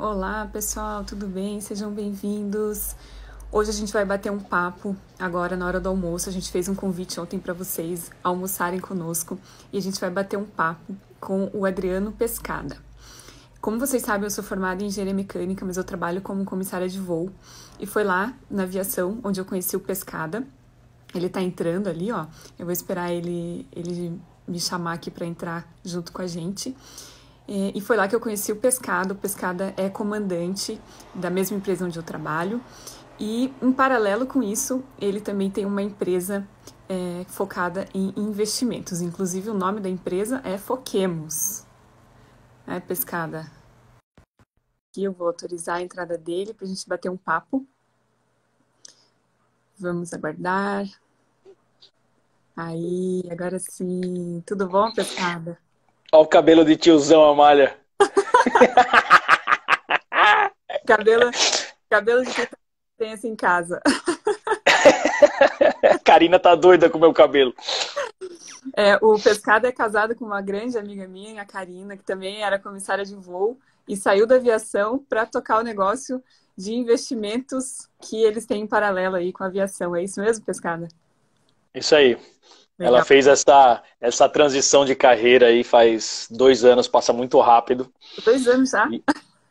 Olá, pessoal, tudo bem? Sejam bem-vindos. Hoje a gente vai bater um papo agora na hora do almoço. A gente fez um convite ontem para vocês almoçarem conosco e a gente vai bater um papo com o Adriano Pescada. Como vocês sabem, eu sou formada em engenharia mecânica, mas eu trabalho como comissária de voo e foi lá na aviação onde eu conheci o Pescada. Ele tá entrando ali, ó. Eu vou esperar ele ele me chamar aqui para entrar junto com a gente. É, e foi lá que eu conheci o Pescada. O Pescada é comandante da mesma empresa onde eu trabalho. E, em paralelo com isso, ele também tem uma empresa é, focada em investimentos. Inclusive, o nome da empresa é Foquemos. É, Pescada. Aqui eu vou autorizar a entrada dele para a gente bater um papo. Vamos aguardar. Aí, agora sim. Tudo bom, Pescada? Olha o cabelo de tiozão, Amália. cabelo, cabelo de tem assim em casa. Karina tá doida com o meu cabelo. É, o Pescado é casado com uma grande amiga minha, a Karina, que também era comissária de voo e saiu da aviação para tocar o negócio de investimentos que eles têm em paralelo aí com a aviação. É isso mesmo, Pescada? Isso aí. Ela fez essa, essa transição de carreira aí faz dois anos, passa muito rápido. Dois anos já? Tá? E,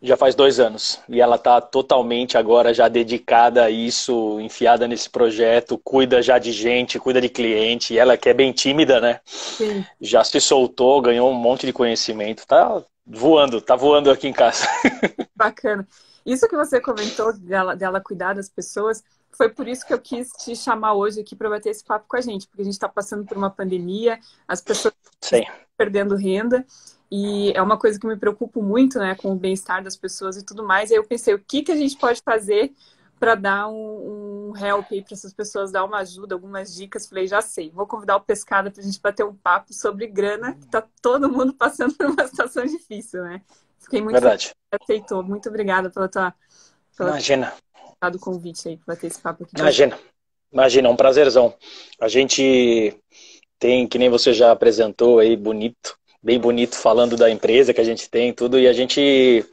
já faz dois anos. E ela está totalmente agora já dedicada a isso, enfiada nesse projeto, cuida já de gente, cuida de cliente. E ela que é bem tímida, né? Sim. Já se soltou, ganhou um monte de conhecimento. Tá voando, tá voando aqui em casa. Bacana. Isso que você comentou dela, dela cuidar das pessoas, foi por isso que eu quis te chamar hoje aqui para bater esse papo com a gente, porque a gente está passando por uma pandemia, as pessoas Sim. perdendo renda. E é uma coisa que me preocupo muito, né, com o bem-estar das pessoas e tudo mais. E aí eu pensei, o que, que a gente pode fazer para dar um, um help aí para essas pessoas, dar uma ajuda, algumas dicas. Falei, já sei, vou convidar o Pescada para a gente bater um papo sobre grana, que tá todo mundo passando por uma situação difícil, né? Fiquei muito Verdade. aceitou. Muito obrigada pela tua. Pela Imagina. Tua participar do convite aí, para ter esse papo aqui. Imagina, imagina, é um prazerzão. A gente tem, que nem você já apresentou aí, bonito, bem bonito, falando da empresa que a gente tem tudo, e a gente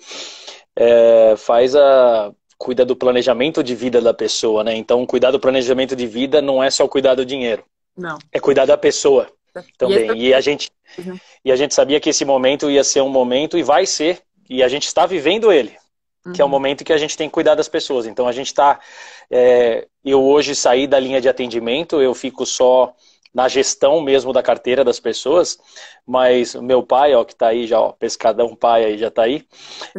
é, faz a cuida do planejamento de vida da pessoa, né? Então, cuidar do planejamento de vida não é só cuidar do dinheiro. Não. É cuidar da pessoa também. E, e a gente uhum. e a gente sabia que esse momento ia ser um momento e vai ser, e a gente está vivendo ele que é o uhum. momento que a gente tem que cuidar das pessoas. Então a gente está. É, eu hoje saí da linha de atendimento, eu fico só na gestão mesmo da carteira das pessoas, mas o meu pai, ó, que está aí já, ó, pescadão pai aí já está aí.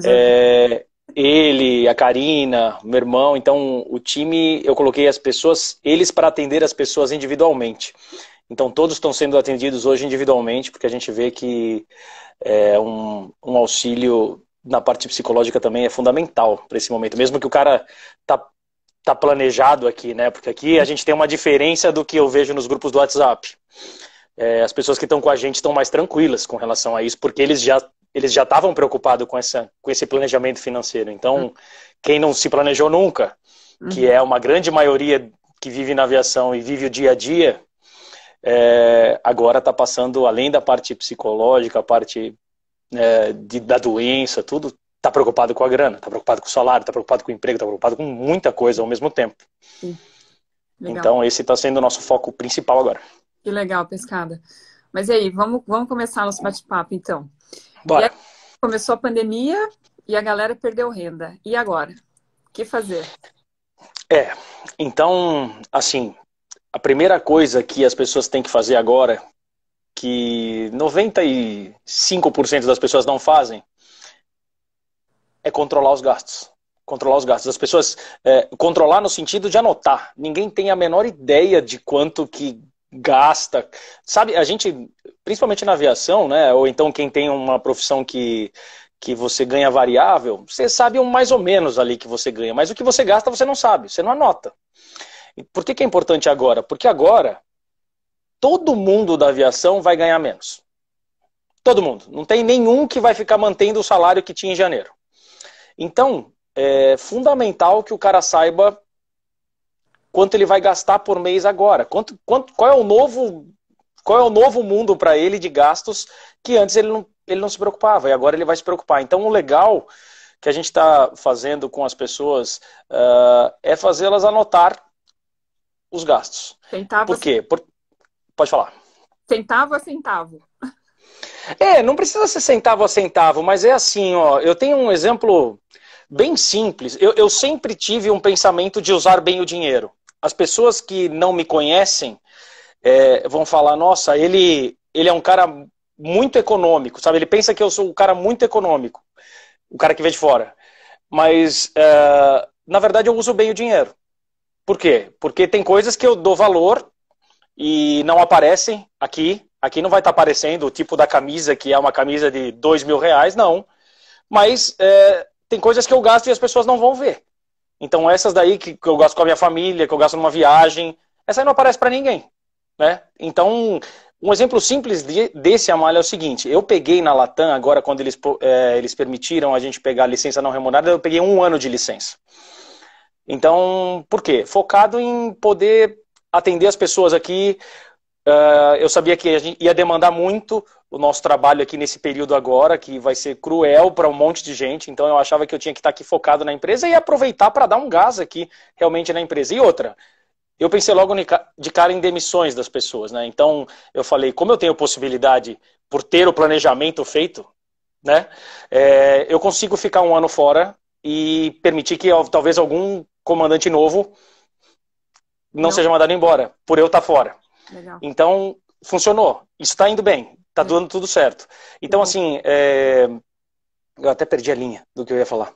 É, ele, a Karina, meu irmão, então o time, eu coloquei as pessoas, eles para atender as pessoas individualmente. Então todos estão sendo atendidos hoje individualmente, porque a gente vê que é um, um auxílio na parte psicológica também é fundamental para esse momento, mesmo que o cara tá tá planejado aqui, né? Porque aqui a gente tem uma diferença do que eu vejo nos grupos do WhatsApp. É, as pessoas que estão com a gente estão mais tranquilas com relação a isso, porque eles já eles já estavam preocupados com essa com esse planejamento financeiro. Então, uhum. quem não se planejou nunca, uhum. que é uma grande maioria que vive na aviação e vive o dia a dia, é, agora está passando além da parte psicológica, a parte é, de, da doença, tudo, está preocupado com a grana, está preocupado com o salário, está preocupado com o emprego, está preocupado com muita coisa ao mesmo tempo. Então, esse está sendo o nosso foco principal agora. Que legal, pescada. Mas e aí, vamos, vamos começar nosso bate-papo, então. Bora. começou a pandemia e a galera perdeu renda. E agora? O que fazer? É, então, assim, a primeira coisa que as pessoas têm que fazer agora que 95% das pessoas não fazem é controlar os gastos. Controlar os gastos. As pessoas. É, controlar no sentido de anotar. Ninguém tem a menor ideia de quanto que gasta. Sabe, a gente, principalmente na aviação, né? Ou então quem tem uma profissão que, que você ganha variável, você sabe um mais ou menos ali que você ganha. Mas o que você gasta, você não sabe, você não anota. Por que, que é importante agora? Porque agora todo mundo da aviação vai ganhar menos. Todo mundo. Não tem nenhum que vai ficar mantendo o salário que tinha em janeiro. Então, é fundamental que o cara saiba quanto ele vai gastar por mês agora. Quanto, quanto, qual é o novo qual é o novo mundo para ele de gastos que antes ele não, ele não se preocupava e agora ele vai se preocupar. Então, o legal que a gente está fazendo com as pessoas uh, é fazê-las anotar os gastos. Tentar Por quê? Pode falar. Centavo a centavo. É, não precisa ser centavo a centavo, mas é assim, ó. Eu tenho um exemplo bem simples. Eu, eu sempre tive um pensamento de usar bem o dinheiro. As pessoas que não me conhecem é, vão falar: nossa, ele, ele é um cara muito econômico, sabe? Ele pensa que eu sou um cara muito econômico, o cara que vem de fora. Mas, é, na verdade, eu uso bem o dinheiro. Por quê? Porque tem coisas que eu dou valor e não aparecem aqui. Aqui não vai estar aparecendo o tipo da camisa, que é uma camisa de dois mil reais, não. Mas é, tem coisas que eu gasto e as pessoas não vão ver. Então essas daí que, que eu gasto com a minha família, que eu gasto numa viagem, essa aí não aparece para ninguém. Né? Então, um exemplo simples de, desse Amália é o seguinte: eu peguei na Latam, agora quando eles, é, eles permitiram a gente pegar a licença não remunerada, eu peguei um ano de licença. Então, por quê? Focado em poder atender as pessoas aqui. Uh, eu sabia que ia demandar muito o nosso trabalho aqui nesse período agora, que vai ser cruel para um monte de gente. Então eu achava que eu tinha que estar tá aqui focado na empresa e aproveitar para dar um gás aqui realmente na empresa. E outra, eu pensei logo de cara em demissões das pessoas, né? Então eu falei, como eu tenho possibilidade por ter o planejamento feito, né? É, eu consigo ficar um ano fora e permitir que talvez algum comandante novo não, não. seja mandado embora, por eu estar tá fora. Legal. Então, funcionou. Isso está indo bem. Está é. dando tudo certo. Então, uhum. assim, é... eu até perdi a linha do que eu ia falar.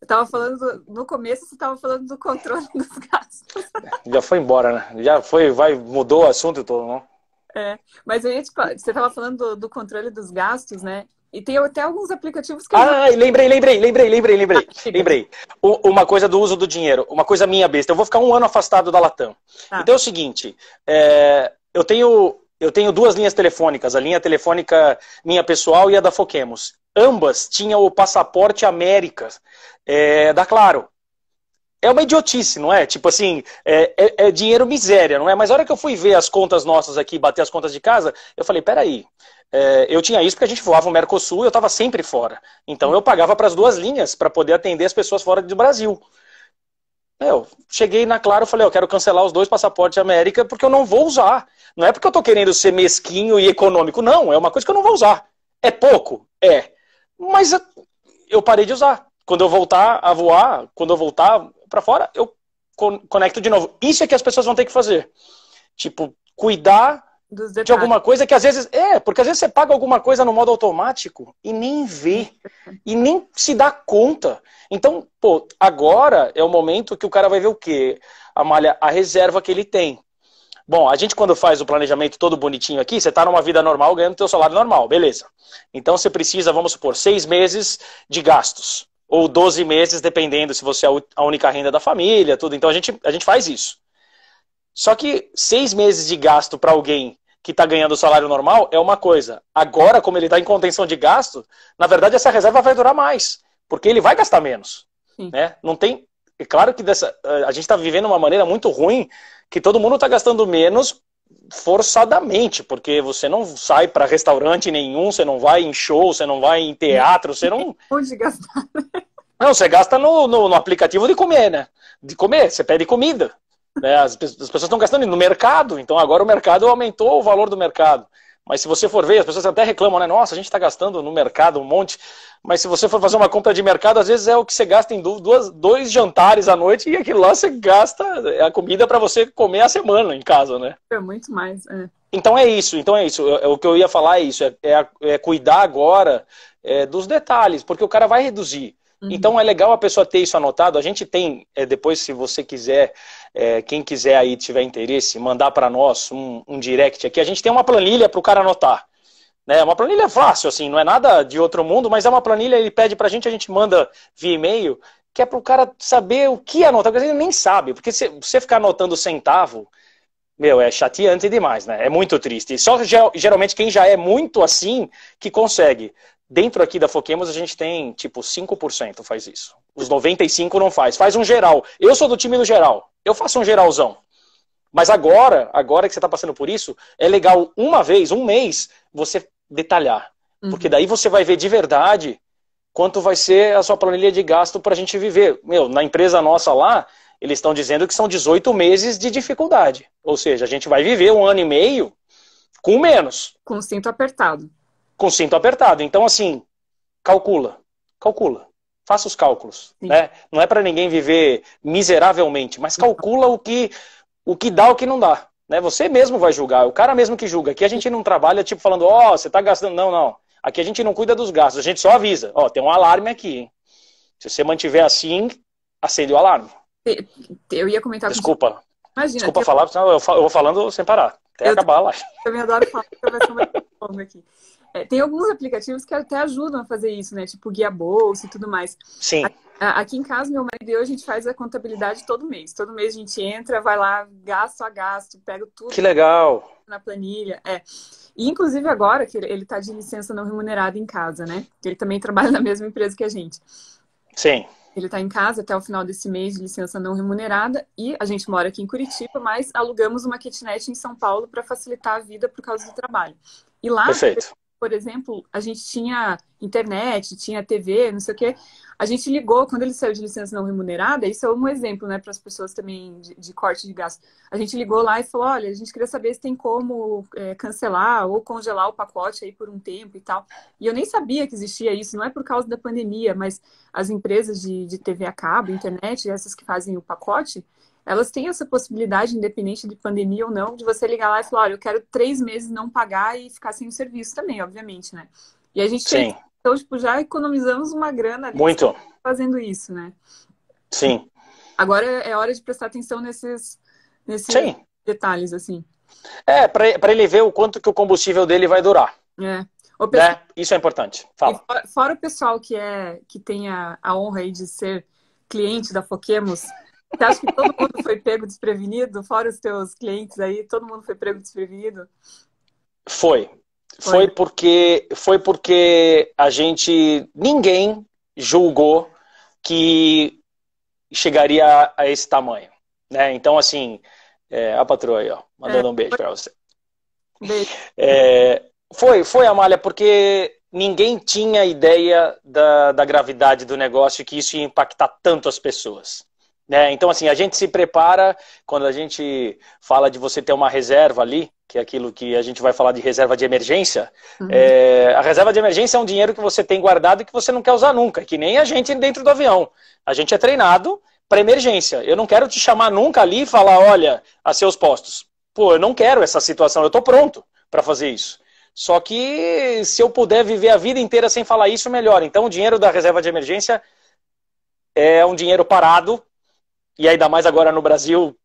Eu tava falando do... no começo, você estava falando do controle dos gastos. Já foi embora, né? Já foi, vai, mudou o assunto todo, não? Né? É, mas eu ia te... Tipo, você estava falando do, do, controle dos gastos, né? E tem até alguns aplicativos que. Ah, eu... lembrei, lembrei, lembrei, lembrei, lembrei. Ah, lembrei. O, uma coisa do uso do dinheiro, uma coisa minha besta. Eu vou ficar um ano afastado da Latam. Ah. Então é o seguinte: é, eu, tenho, eu tenho duas linhas telefônicas, a linha telefônica minha pessoal e a da Foquemos. Ambas tinham o passaporte América é, da Claro. É uma idiotice, não é? Tipo assim, é, é, é dinheiro miséria, não é? Mas a hora que eu fui ver as contas nossas aqui, bater as contas de casa, eu falei, peraí, é, eu tinha isso porque a gente voava o Mercosul e eu estava sempre fora. Então eu pagava para as duas linhas para poder atender as pessoas fora do Brasil. É, eu cheguei na Claro e falei, eu quero cancelar os dois passaportes América porque eu não vou usar. Não é porque eu estou querendo ser mesquinho e econômico, não. É uma coisa que eu não vou usar. É pouco? É. Mas eu parei de usar. Quando eu voltar a voar, quando eu voltar para fora, eu conecto de novo. Isso é que as pessoas vão ter que fazer. Tipo, cuidar dos detalhes. De alguma coisa que às vezes. É, porque às vezes você paga alguma coisa no modo automático e nem vê. e nem se dá conta. Então, pô, agora é o momento que o cara vai ver o quê? A malha, a reserva que ele tem. Bom, a gente quando faz o planejamento todo bonitinho aqui, você está numa vida normal ganhando seu salário normal, beleza. Então você precisa, vamos supor, seis meses de gastos. Ou 12 meses, dependendo se você é a única renda da família, tudo. Então a gente, a gente faz isso. Só que seis meses de gasto para alguém que está ganhando o salário normal é uma coisa. Agora, como ele está em contenção de gasto, na verdade essa reserva vai durar mais, porque ele vai gastar menos. Né? Não tem. É claro que dessa, a gente está vivendo uma maneira muito ruim que todo mundo está gastando menos forçadamente, porque você não sai para restaurante nenhum, você não vai em show, você não vai em teatro, você não. Onde gastar? Não, você gasta no, no, no, aplicativo de comer, né? De comer, você pede comida. Né? As, as pessoas estão gastando no mercado, então agora o mercado aumentou o valor do mercado. Mas se você for ver, as pessoas até reclamam, né? Nossa, a gente está gastando no mercado um monte. Mas se você for fazer uma compra de mercado, às vezes é o que você gasta em duas, dois jantares à noite e aquilo lá você gasta é, a comida para você comer a semana em casa, né? É muito mais. É. Então é isso. Então é isso. É, é, o que eu ia falar é isso. É, é, é cuidar agora dos detalhes, porque o cara vai reduzir. Uhum. Então é legal a pessoa ter isso anotado. A gente tem, depois, se você quiser é, quem quiser aí, tiver interesse, mandar para nós um, um direct aqui. A gente tem uma planilha para o cara anotar. Né? Uma planilha fácil, assim, não é nada de outro mundo, mas é uma planilha, ele pede para a gente, a gente manda via e-mail, que é para o cara saber o que anotar, porque ele nem sabe. Porque se você ficar anotando centavo, meu, é chateante demais, né? É muito triste. Só geralmente quem já é muito assim que consegue. Dentro aqui da Foquemos, a gente tem, tipo, 5% faz isso. Os 95% não faz. Faz um geral. Eu sou do time do geral. Eu faço um geralzão. Mas agora, agora que você está passando por isso, é legal uma vez, um mês, você detalhar. Uhum. Porque daí você vai ver de verdade quanto vai ser a sua planilha de gasto para a gente viver. Meu, na empresa nossa lá, eles estão dizendo que são 18 meses de dificuldade. Ou seja, a gente vai viver um ano e meio com menos. Com cinto apertado com cinto apertado. Então, assim, calcula, calcula. Faça os cálculos, né? Não é para ninguém viver miseravelmente, mas calcula o que o que dá, o que não dá, né? Você mesmo vai julgar, o cara mesmo que julga. Aqui a gente não trabalha tipo falando, ó, oh, você tá gastando, não, não. Aqui a gente não cuida dos gastos, a gente só avisa, ó, oh, tem um alarme aqui. Hein? Se você mantiver assim, acende o alarme. Eu ia comentar. Desculpa. Com Imagina, Desculpa falar, eu... senão eu, vou falando sem parar. Até eu acabar tô... lá. Eu me adoro falar, porque vai aqui. É, tem alguns aplicativos que até ajudam a fazer isso, né? Tipo Guia Bolsa e tudo mais. Sim. Aqui em casa, meu marido e eu, a gente faz a contabilidade todo mês. Todo mês a gente entra, vai lá, gasto a gasto, pega tudo. Que legal! Na planilha, é. E, inclusive agora, que ele está de licença não remunerada em casa, né? Ele também trabalha na mesma empresa que a gente. Sim. Ele está em casa até o final desse mês de licença não remunerada e a gente mora aqui em Curitiba, mas alugamos uma kitnet em São Paulo para facilitar a vida por causa do trabalho. E lá Perfeito por exemplo, a gente tinha internet, tinha TV, não sei o quê. A gente ligou, quando ele saiu de licença não remunerada, isso é um exemplo, né, para as pessoas também de, de, corte de gasto. A gente ligou lá e falou: olha, a gente queria saber se tem como é, cancelar ou congelar o pacote aí por um tempo e tal. E eu nem sabia que existia isso, não é por causa da pandemia, mas as empresas de, de TV a cabo, internet, essas que fazem o pacote, elas têm essa possibilidade, independente de pandemia ou não, de você ligar lá e falar, olha, eu quero três meses não pagar e ficar sem o serviço também, obviamente, né? E a gente Sim. então, tipo, já economizamos uma grana ali Muito. fazendo isso, né? Sim. Agora é hora de prestar atenção nesses, nesses Sim. detalhes, assim. É, para ele ver o quanto que o combustível dele vai durar. É. Né? Pessoal, né? Isso é importante. Fala. Fora, fora, o pessoal que é que tem a, a honra aí de ser cliente da Foquemos, você acha que todo mundo foi pego desprevenido? Fora os teus clientes aí, todo mundo foi pego desprevenido? Foi. Foi, foi porque foi porque a gente ninguém julgou que chegaria a esse tamanho, né? Então assim, é, a patroa aí, ó, mandando é, um beijo para você. Beijo. É, foi, foi, Amália, porque ninguém tinha ideia da, da gravidade do negócio e que isso ia impactar tanto as pessoas. Né? então, assim, a gente se prepara quando a gente fala de você ter uma reserva ali, que é aquilo que a gente vai falar de reserva de emergência. Uhum. É, a reserva de emergência é um dinheiro que você tem guardado e que você não quer usar nunca, que nem a gente dentro do avião. A gente é treinado para emergência. Eu não quero te chamar nunca ali e falar, olha, a seus postos. Pô, eu não quero essa situação, eu estou pronto para fazer isso. Só que se eu puder viver a vida inteira sem falar isso, melhor. Então, o dinheiro da reserva de emergência é um dinheiro parado e ainda mais agora no Brasil,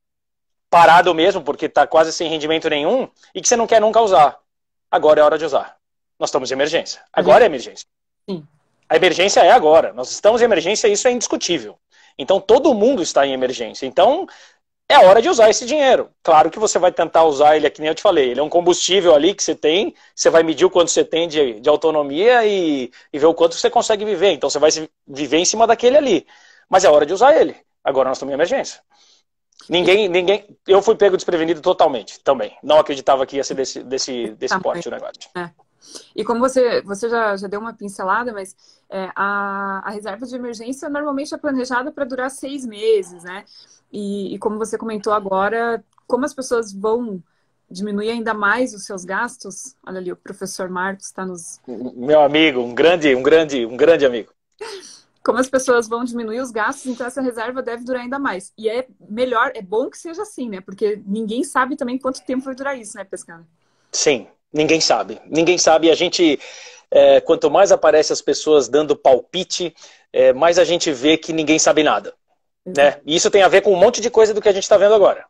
parado mesmo, porque está quase sem rendimento nenhum, e que você não quer nunca usar. Agora é hora de usar. Nós estamos em emergência. Agora é emergência. Sim. A emergência é agora. Nós estamos em emergência e isso é indiscutível. Então todo mundo está em emergência. Então é hora de usar esse dinheiro. Claro que você vai tentar usar ele, é que nem eu te falei, ele é um combustível ali que você tem, você vai medir o quanto você tem de, de autonomia e, e ver o quanto você consegue viver. Então você vai viver em cima daquele ali. Mas é hora de usar ele. Agora nós estamos em emergência. Ninguém, ninguém. Eu fui pego desprevenido totalmente também. Não acreditava que ia ser desse, desse, desse tá, porte é. o negócio. É. E como você, você já, já deu uma pincelada, mas é, a, a reserva de emergência normalmente é planejada para durar seis meses, né? E, e como você comentou agora, como as pessoas vão diminuir ainda mais os seus gastos? Olha ali, o professor Marcos está nos. Meu amigo, um grande, um grande, um grande amigo. como as pessoas vão diminuir os gastos, então essa reserva deve durar ainda mais. E é melhor, é bom que seja assim, né? Porque ninguém sabe também quanto tempo vai durar isso, né, Pescada? Sim, ninguém sabe. Ninguém sabe. A gente, é, quanto mais aparece as pessoas dando palpite, é, mais a gente vê que ninguém sabe nada. Uhum. Né? E isso tem a ver com um monte de coisa do que a gente está vendo agora.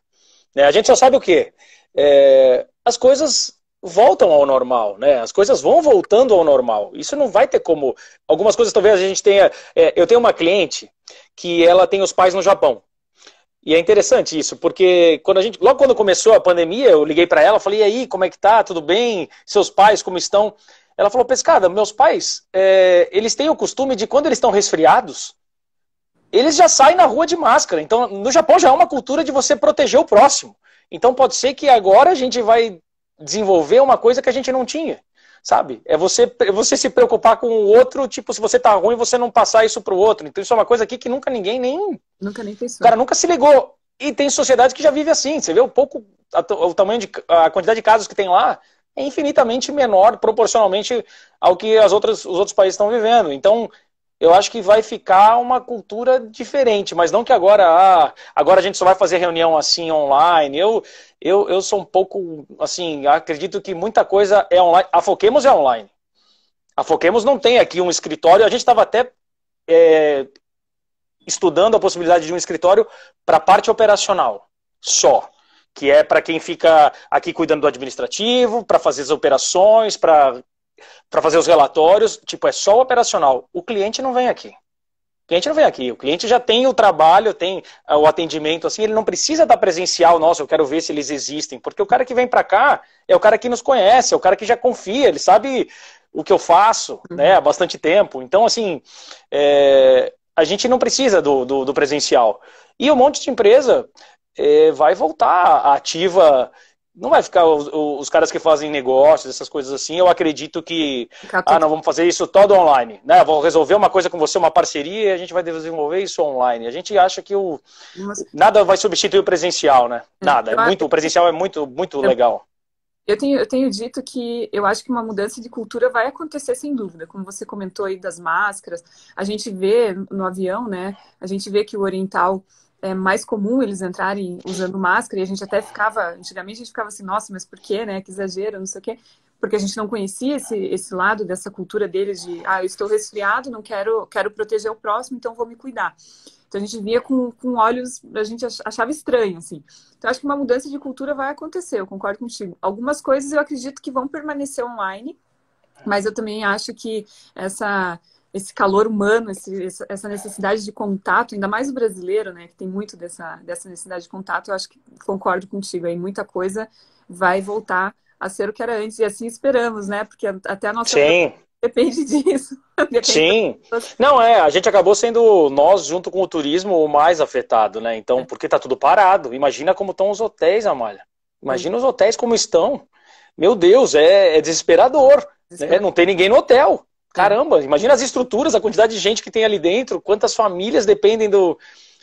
Né? A gente só sabe o quê? É, as coisas voltam ao normal, né? As coisas vão voltando ao normal. Isso não vai ter como. Algumas coisas talvez a gente tenha. É, eu tenho uma cliente que ela tem os pais no Japão. E é interessante isso, porque quando a gente, logo quando começou a pandemia, eu liguei para ela, falei: "E aí, como é que tá? Tudo bem? Seus pais como estão?" Ela falou: "Pescada, meus pais, é, eles têm o costume de quando eles estão resfriados, eles já saem na rua de máscara. Então, no Japão já é uma cultura de você proteger o próximo. Então, pode ser que agora a gente vai desenvolver uma coisa que a gente não tinha, sabe? É você, é você se preocupar com o outro, tipo, se você tá ruim, você não passar isso pro outro. Então isso é uma coisa aqui que nunca ninguém nem... Nunca nem pensou. cara nunca se ligou. E tem sociedade que já vive assim. Você vê o pouco, a, o tamanho de, a quantidade de casos que tem lá é infinitamente menor proporcionalmente ao que as outras, os outros países estão vivendo. Então, eu acho que vai ficar uma cultura diferente, mas não que agora, ah, agora a gente só vai fazer reunião assim online. Eu, eu, eu sou um pouco, assim, acredito que muita coisa é online. A Foquemos é online. A Foquemos não tem aqui um escritório. A gente estava até é, estudando a possibilidade de um escritório para a parte operacional só que é para quem fica aqui cuidando do administrativo, para fazer as operações, para para fazer os relatórios, tipo, é só o operacional. O cliente não vem aqui. O cliente não vem aqui. O cliente já tem o trabalho, tem ah, o atendimento, assim, ele não precisa da presencial. Nossa, eu quero ver se eles existem. Porque o cara que vem para cá é o cara que nos conhece, é o cara que já confia, ele sabe o que eu faço uhum. né, há bastante tempo. Então, assim, é, a gente não precisa do, do, do presencial. E um monte de empresa é, vai voltar ativa não vai ficar os, os, caras que fazem negócios, essas coisas assim, eu acredito que ah, não, vamos fazer isso todo online, né? Vou resolver uma coisa com você, uma parceria, e a gente vai desenvolver isso online. A gente acha que o Mas... nada vai substituir o presencial, né? É, nada, é muito, o presencial é muito muito eu... legal. Eu tenho, eu tenho dito que eu acho que uma mudança de cultura vai acontecer sem dúvida, como você comentou aí das máscaras. A gente vê no avião, né? A gente vê que o oriental é mais comum eles entrarem usando máscara e a gente até ficava, antigamente a gente ficava assim, nossa, mas por quê, né? Que exagero, não sei o quê. Porque a gente não conhecia esse, esse lado dessa cultura deles de, ah, eu estou resfriado, não quero, quero proteger o próximo, então vou me cuidar. Então a gente via com, com olhos, a gente achava estranho, assim. Então acho que uma mudança de cultura vai acontecer, eu concordo contigo. Algumas coisas eu acredito que vão permanecer online, mas eu também acho que essa esse calor humano, esse, essa necessidade de contato, ainda mais o brasileiro, né, que tem muito dessa, dessa necessidade de contato, eu acho que concordo contigo aí, muita coisa vai voltar a ser o que era antes, e assim esperamos, né, porque até a nossa... Sim. Depende disso. Depende Sim. Não, é, a gente acabou sendo nós, junto com o turismo, o mais afetado, né, então, é. porque tá tudo parado, imagina como estão os hotéis, Amália, imagina os hotéis como estão, meu Deus, é, é desesperador, desesperador. Né? não tem ninguém no hotel, Caramba, imagina as estruturas, a quantidade de gente que tem ali dentro, quantas famílias dependem do,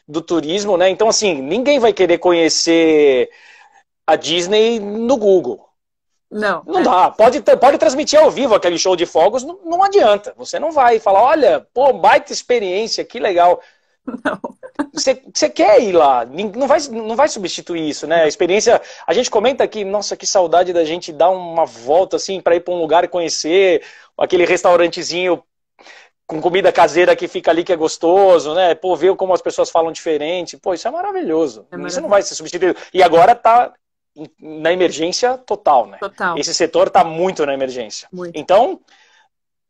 do turismo, né? Então, assim, ninguém vai querer conhecer a Disney no Google. Não. Não é. dá. Pode, pode transmitir ao vivo aquele show de fogos, não, não adianta. Você não vai falar, olha, pô, baita experiência, que legal. Não. Você, quer ir lá, não vai, não vai substituir isso, né? A experiência. A gente comenta aqui, nossa, que saudade da gente dar uma volta assim para ir para um lugar e conhecer aquele restaurantezinho com comida caseira que fica ali que é gostoso, né? Pô, ver como as pessoas falam diferente. Pô, isso é maravilhoso. É maravilhoso. Isso não vai ser substituído. E agora tá na emergência total, né? Total. Esse setor tá muito na emergência. Muito. Então,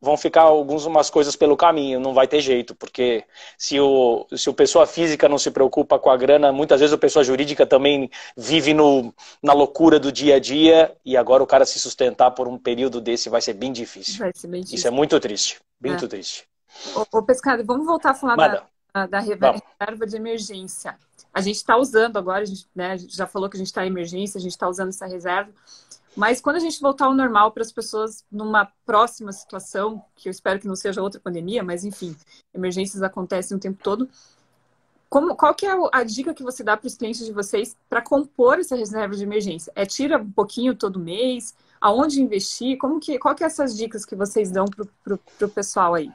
vão ficar algumas coisas pelo caminho, não vai ter jeito, porque se o, se o pessoa física não se preocupa com a grana, muitas vezes a pessoa jurídica também vive no, na loucura do dia a dia, e agora o cara se sustentar por um período desse vai ser bem difícil. Ser bem Isso é muito triste, muito é. triste. Ô, ô, Pescado, vamos voltar a falar da, da reserva de emergência. A gente está usando agora, a gente, né, já falou que a gente está em emergência, a gente está usando essa reserva, mas quando a gente voltar ao normal para as pessoas numa próxima situação, que eu espero que não seja outra pandemia, mas enfim, emergências acontecem o tempo todo. Como, qual que é a dica que você dá para os clientes de vocês para compor essa reserva de emergência? É tira um pouquinho todo mês? Aonde investir? Como que, qual que é essas dicas que vocês dão para o pessoal aí?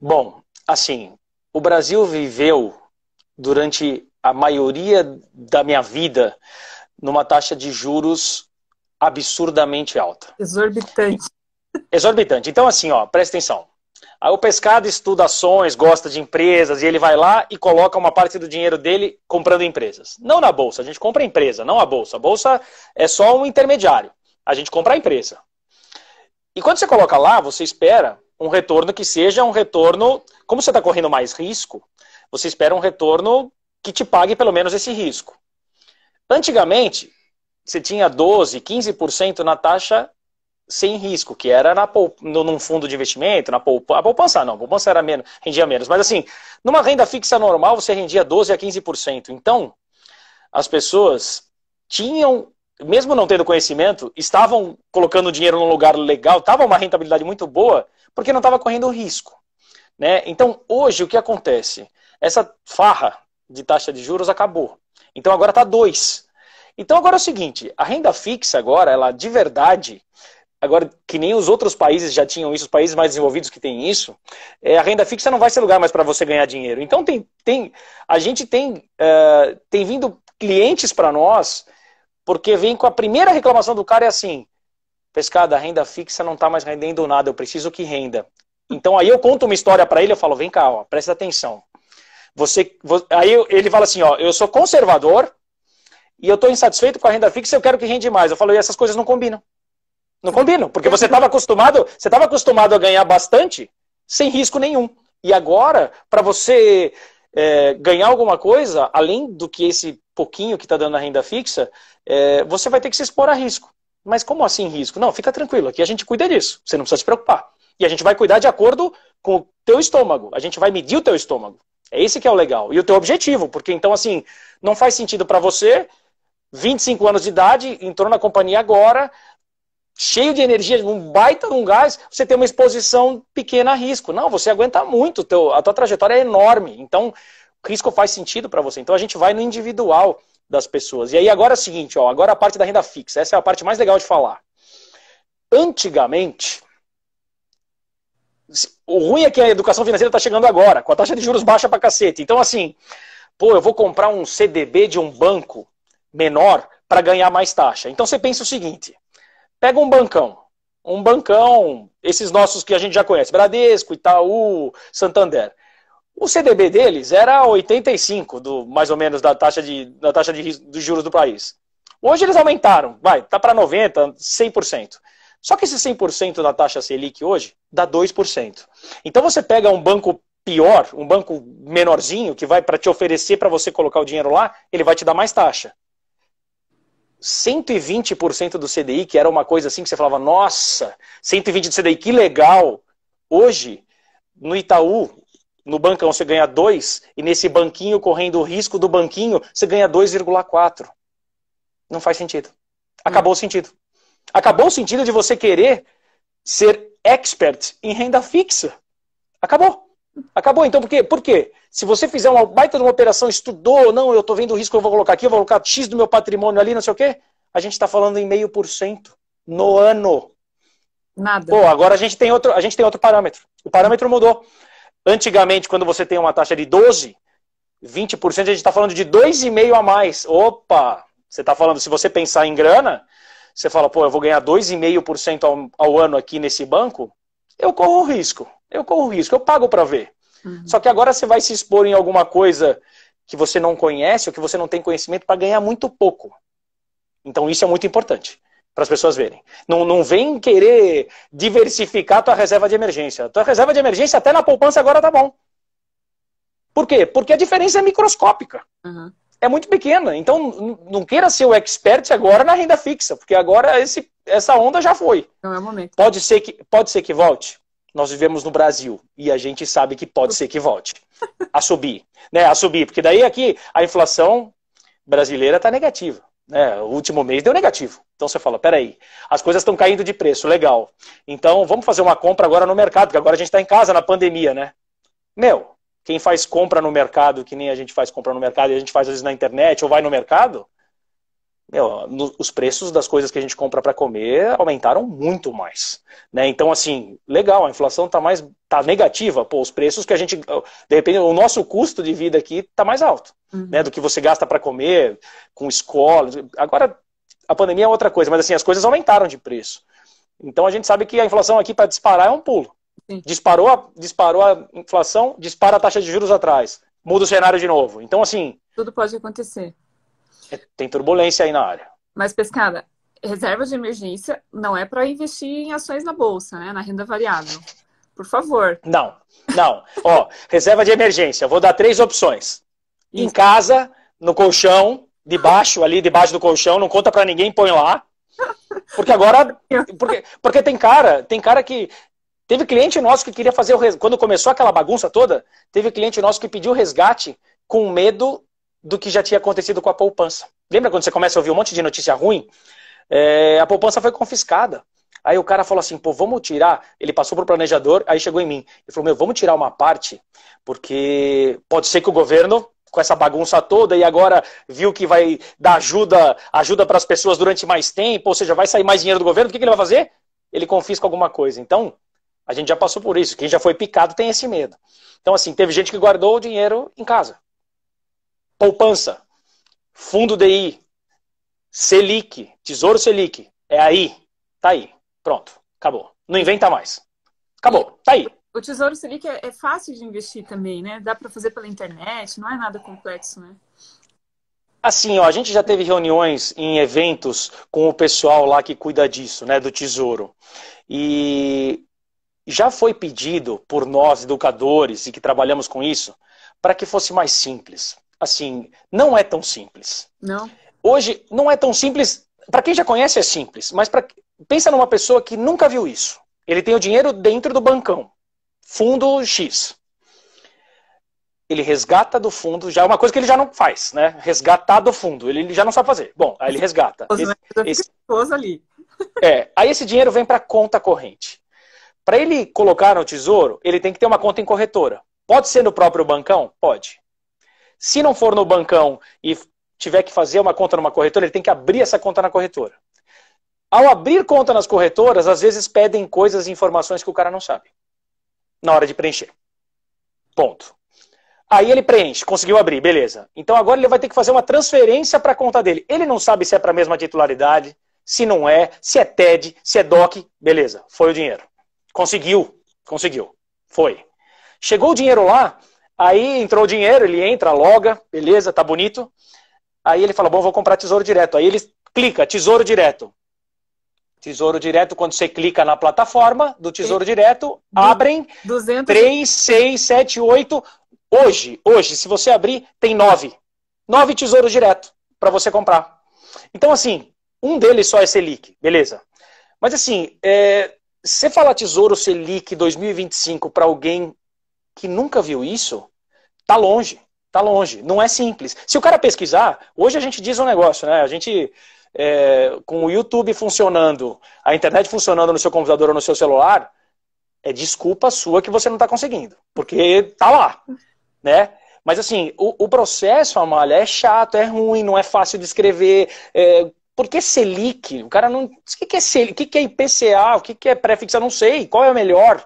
Bom, assim, o Brasil viveu durante a maioria da minha vida numa taxa de juros absurdamente alta. Exorbitante. Exorbitante. Então, assim, ó, presta atenção. Aí o pescado estuda ações, gosta de empresas, e ele vai lá e coloca uma parte do dinheiro dele comprando empresas. Não na bolsa, a gente compra a empresa, não a bolsa. A bolsa é só um intermediário. A gente compra a empresa. E quando você coloca lá, você espera um retorno que seja um retorno. Como você está correndo mais risco, você espera um retorno que te pague pelo menos esse risco. Antigamente, você tinha 12, 15% na taxa sem risco, que era na, no, num fundo de investimento, na poupança. A poupança não, a poupança era menos, rendia menos. Mas assim, numa renda fixa normal, você rendia 12 a 15%. Então, as pessoas tinham, mesmo não tendo conhecimento, estavam colocando o dinheiro num lugar legal, estava uma rentabilidade muito boa, porque não estava correndo risco. Né? Então, hoje, o que acontece? Essa farra de taxa de juros acabou. Então, agora está 2. Então agora é o seguinte, a renda fixa agora, ela de verdade, agora que nem os outros países já tinham isso, os países mais desenvolvidos que têm isso, é, a renda fixa não vai ser lugar mais para você ganhar dinheiro. Então tem, tem a gente tem, uh, tem vindo clientes para nós, porque vem com a primeira reclamação do cara é assim, pescada, a renda fixa não está mais rendendo nada, eu preciso que renda. Então aí eu conto uma história para ele, eu falo, vem cá, ó, presta atenção. Você, aí ele fala assim, ó, eu sou conservador, e eu estou insatisfeito com a renda fixa, eu quero que rende mais. Eu falo, e essas coisas não combinam. Não combinam, porque você estava acostumado, você estava acostumado a ganhar bastante sem risco nenhum. E agora, para você é, ganhar alguma coisa, além do que esse pouquinho que está dando na renda fixa, é, você vai ter que se expor a risco. Mas como assim risco? Não, fica tranquilo, aqui a gente cuida disso, você não precisa se preocupar. E a gente vai cuidar de acordo com o teu estômago, a gente vai medir o teu estômago. É esse que é o legal. E o teu objetivo, porque então assim, não faz sentido para você 25 anos de idade, entrou na companhia agora, cheio de energia, um baita de um gás, você tem uma exposição pequena a risco. Não, você aguenta muito, teu, a tua trajetória é enorme. Então, risco faz sentido para você. Então, a gente vai no individual das pessoas. E aí, agora é o seguinte, ó, agora a parte da renda fixa. Essa é a parte mais legal de falar. Antigamente, o ruim é que a educação financeira está chegando agora, com a taxa de juros baixa para cacete. Então, assim, pô, eu vou comprar um CDB de um banco menor para ganhar mais taxa. Então você pensa o seguinte: pega um bancão, um bancão, esses nossos que a gente já conhece, Bradesco, Itaú, Santander. O CDB deles era 85 do mais ou menos da taxa de da taxa de dos juros do país. Hoje eles aumentaram, vai, tá para 90, 100%. Só que esse 100% da taxa Selic hoje dá 2%. Então você pega um banco pior, um banco menorzinho que vai para te oferecer para você colocar o dinheiro lá, ele vai te dar mais taxa. 120% do CDI, que era uma coisa assim que você falava, nossa, 120% do CDI, que legal. Hoje, no Itaú, no bancão você ganha 2, e nesse banquinho, correndo o risco do banquinho, você ganha 2,4. Não faz sentido. Acabou hum. o sentido. Acabou o sentido de você querer ser expert em renda fixa. Acabou. Acabou então, por quê? Por quê? Se você fizer uma baita de uma operação, estudou, não, eu estou vendo o risco, eu vou colocar aqui, eu vou colocar X do meu patrimônio ali, não sei o quê, a gente está falando em meio por cento no ano. Nada. Pô, agora a gente tem outro, a gente tem outro parâmetro. O parâmetro mudou. Antigamente, quando você tem uma taxa de 12, 20%, a gente está falando de 2,5% a mais. Opa! Você está falando, se você pensar em grana, você fala, pô, eu vou ganhar 2,5% ao, ao ano aqui nesse banco, eu corro o risco. Eu corro risco, eu pago para ver. Uhum. Só que agora você vai se expor em alguma coisa que você não conhece ou que você não tem conhecimento para ganhar muito pouco. Então isso é muito importante para as pessoas verem. Não, não vem querer diversificar a tua reserva de emergência. A tua reserva de emergência até na poupança agora tá bom. Por quê? Porque a diferença é microscópica. Uhum. É muito pequena. Então, não queira ser o expert agora na renda fixa, porque agora esse, essa onda já foi. Não é o momento. Pode ser que, pode ser que volte? nós vivemos no Brasil e a gente sabe que pode ser que volte a subir, né? A subir, porque daí aqui a inflação brasileira está negativa, né? O último mês deu negativo. Então você fala, peraí, as coisas estão caindo de preço, legal. Então vamos fazer uma compra agora no mercado, porque agora a gente está em casa na pandemia, né? Meu, quem faz compra no mercado, que nem a gente faz compra no mercado, e a gente faz às vezes na internet ou vai no mercado, meu, no, os preços das coisas que a gente compra para comer aumentaram muito mais. Né? Então, assim, legal, a inflação está mais tá negativa, pô, os preços que a gente. De repente, o nosso custo de vida aqui está mais alto uhum. né, do que você gasta para comer, com escola. Agora, a pandemia é outra coisa, mas assim, as coisas aumentaram de preço. Então a gente sabe que a inflação aqui para disparar é um pulo. Disparou a, disparou a inflação, dispara a taxa de juros atrás. Muda o cenário de novo. Então, assim. Tudo pode acontecer tem turbulência aí na área. Mas, Pescada, reserva de emergência não é para investir em ações na bolsa, né? Na renda variável. Por favor. Não, não. Ó, reserva de emergência. Vou dar três opções. Em casa, no colchão, debaixo ali, debaixo do colchão, não conta para ninguém, põe lá. Porque agora, porque, porque tem cara, tem cara que teve cliente nosso que queria fazer o quando começou aquela bagunça toda, teve cliente nosso que pediu resgate com medo do que já tinha acontecido com a poupança. Lembra quando você começa a ouvir um monte de notícia ruim? É, a poupança foi confiscada. Aí o cara falou assim, pô, vamos tirar. Ele passou pro planejador, aí chegou em mim. Ele falou, meu, vamos tirar uma parte, porque pode ser que o governo, com essa bagunça toda, e agora viu que vai dar ajuda, ajuda para as pessoas durante mais tempo, ou seja, vai sair mais dinheiro do governo, o que, que ele vai fazer? Ele confisca alguma coisa. Então, a gente já passou por isso. Quem já foi picado tem esse medo. Então, assim, teve gente que guardou o dinheiro em casa poupança, fundo DI, Selic, Tesouro Selic, é aí, tá aí, pronto, acabou. Não inventa mais. Acabou, tá aí. O Tesouro Selic é, é fácil de investir também, né? Dá para fazer pela internet, não é nada complexo, né? Assim, ó, a gente já teve reuniões em eventos com o pessoal lá que cuida disso, né, do Tesouro. E já foi pedido por nós, educadores, e que trabalhamos com isso, para que fosse mais simples, assim, não é tão simples. Não. Hoje não é tão simples. Para quem já conhece é simples, mas para pensa numa pessoa que nunca viu isso. Ele tem o dinheiro dentro do bancão, fundo X. Ele resgata do fundo, já é uma coisa que ele já não faz, né? Resgatar do fundo, ele já não sabe fazer. Bom, aí ele resgata. Né? Esse, esse, ali. É, aí esse dinheiro vem para conta corrente. Para ele colocar no tesouro, ele tem que ter uma conta em corretora. Pode ser no próprio bancão? Pode. Se não for no bancão e tiver que fazer uma conta numa corretora, ele tem que abrir essa conta na corretora. Ao abrir conta nas corretoras, às vezes pedem coisas e informações que o cara não sabe na hora de preencher. Ponto. Aí ele preenche, conseguiu abrir, beleza. Então agora ele vai ter que fazer uma transferência para a conta dele. Ele não sabe se é para a mesma titularidade, se não é, se é TED, se é DOC, beleza, foi o dinheiro. Conseguiu, conseguiu, foi. Chegou o dinheiro lá, Aí entrou o dinheiro, ele entra, loga, beleza, tá bonito. Aí ele fala, bom, vou comprar tesouro direto. Aí ele clica, tesouro direto. Tesouro Direto, quando você clica na plataforma do Tesouro Direto, abrem 200... 3, 6, 7, 8. Hoje, hoje, se você abrir, tem nove. Nove Tesouros Direto para você comprar. Então, assim, um deles só é Selic, beleza. Mas, assim, é, você falar Tesouro Selic 2025 para alguém que nunca viu isso, tá longe. Tá longe. Não é simples. Se o cara pesquisar, hoje a gente diz um negócio, né? A gente. É, com o YouTube funcionando, a internet funcionando no seu computador ou no seu celular, é desculpa sua que você não está conseguindo, porque tá lá, né? Mas assim, o, o, processo, Amália, é chato, é ruim, não é fácil de escrever. É, por que Selic? O cara não. O que, que é Selic? O que, que é IPCA? O que, que é prefixo? Eu não sei. Qual é o melhor?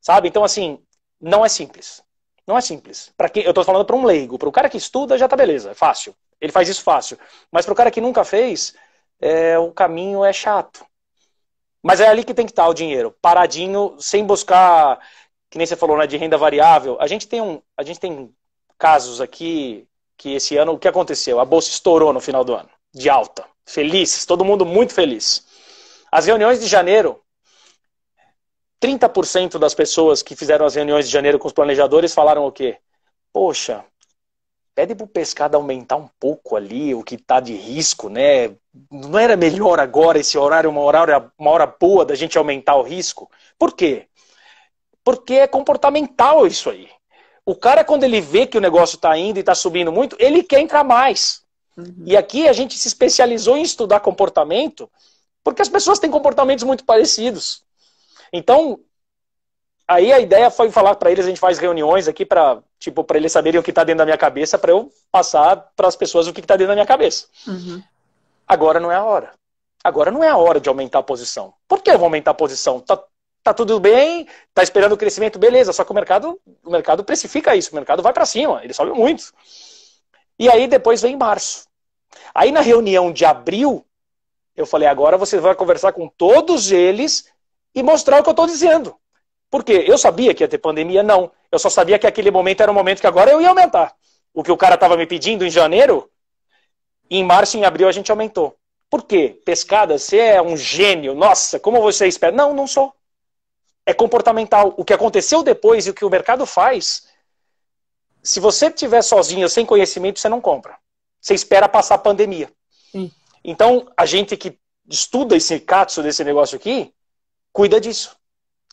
Sabe? Então, assim, não é simples. Não é simples. Para quem eu estou falando para um leigo, para o cara que estuda já tá beleza, é fácil. Ele faz isso fácil. Mas para o cara que nunca fez, é, o caminho é chato. Mas é ali que tem que estar tá o dinheiro, paradinho, sem buscar, que nem você falou, né, de renda variável. A gente tem um, a gente tem casos aqui que esse ano o que aconteceu? A bolsa estourou no final do ano, de alta. Feliz, todo mundo muito feliz. As reuniões de janeiro 30% das pessoas que fizeram as reuniões de janeiro com os planejadores falaram o quê? Poxa, pede pro pescado aumentar um pouco ali o que tá de risco, né? Não era melhor agora esse horário, uma hora, uma hora boa da gente aumentar o risco? Por quê? Porque é comportamental isso aí. O cara, quando ele vê que o negócio está indo e está subindo muito, ele quer entrar mais. Uhum. E aqui a gente se especializou em estudar comportamento, porque as pessoas têm comportamentos muito parecidos. Então, aí a ideia foi falar para eles, a gente faz reuniões aqui para tipo para eles saberem o que está dentro da minha cabeça, para eu passar para as pessoas o que está dentro da minha cabeça. Uhum. Agora não é a hora. Agora não é a hora de aumentar a posição. Por que eu vou aumentar a posição? Tá, tá tudo bem, tá esperando o crescimento, beleza? Só que o mercado, o mercado precifica isso, o mercado vai para cima, ele sobe muito. E aí depois vem março. Aí na reunião de abril, eu falei: agora você vai conversar com todos eles e mostrar o que eu estou dizendo. Porque eu sabia que ia ter pandemia? Não. Eu só sabia que aquele momento era o momento que agora eu ia aumentar. O que o cara estava me pedindo em janeiro, em março e em abril a gente aumentou. Por quê? Pescada, você é um gênio. Nossa, como você espera? Não, não sou. É comportamental. O que aconteceu depois e o que o mercado faz, se você estiver sozinho, sem conhecimento, você não compra. Você espera passar a pandemia. Sim. Então, a gente que estuda esse catso desse negócio aqui, cuida disso.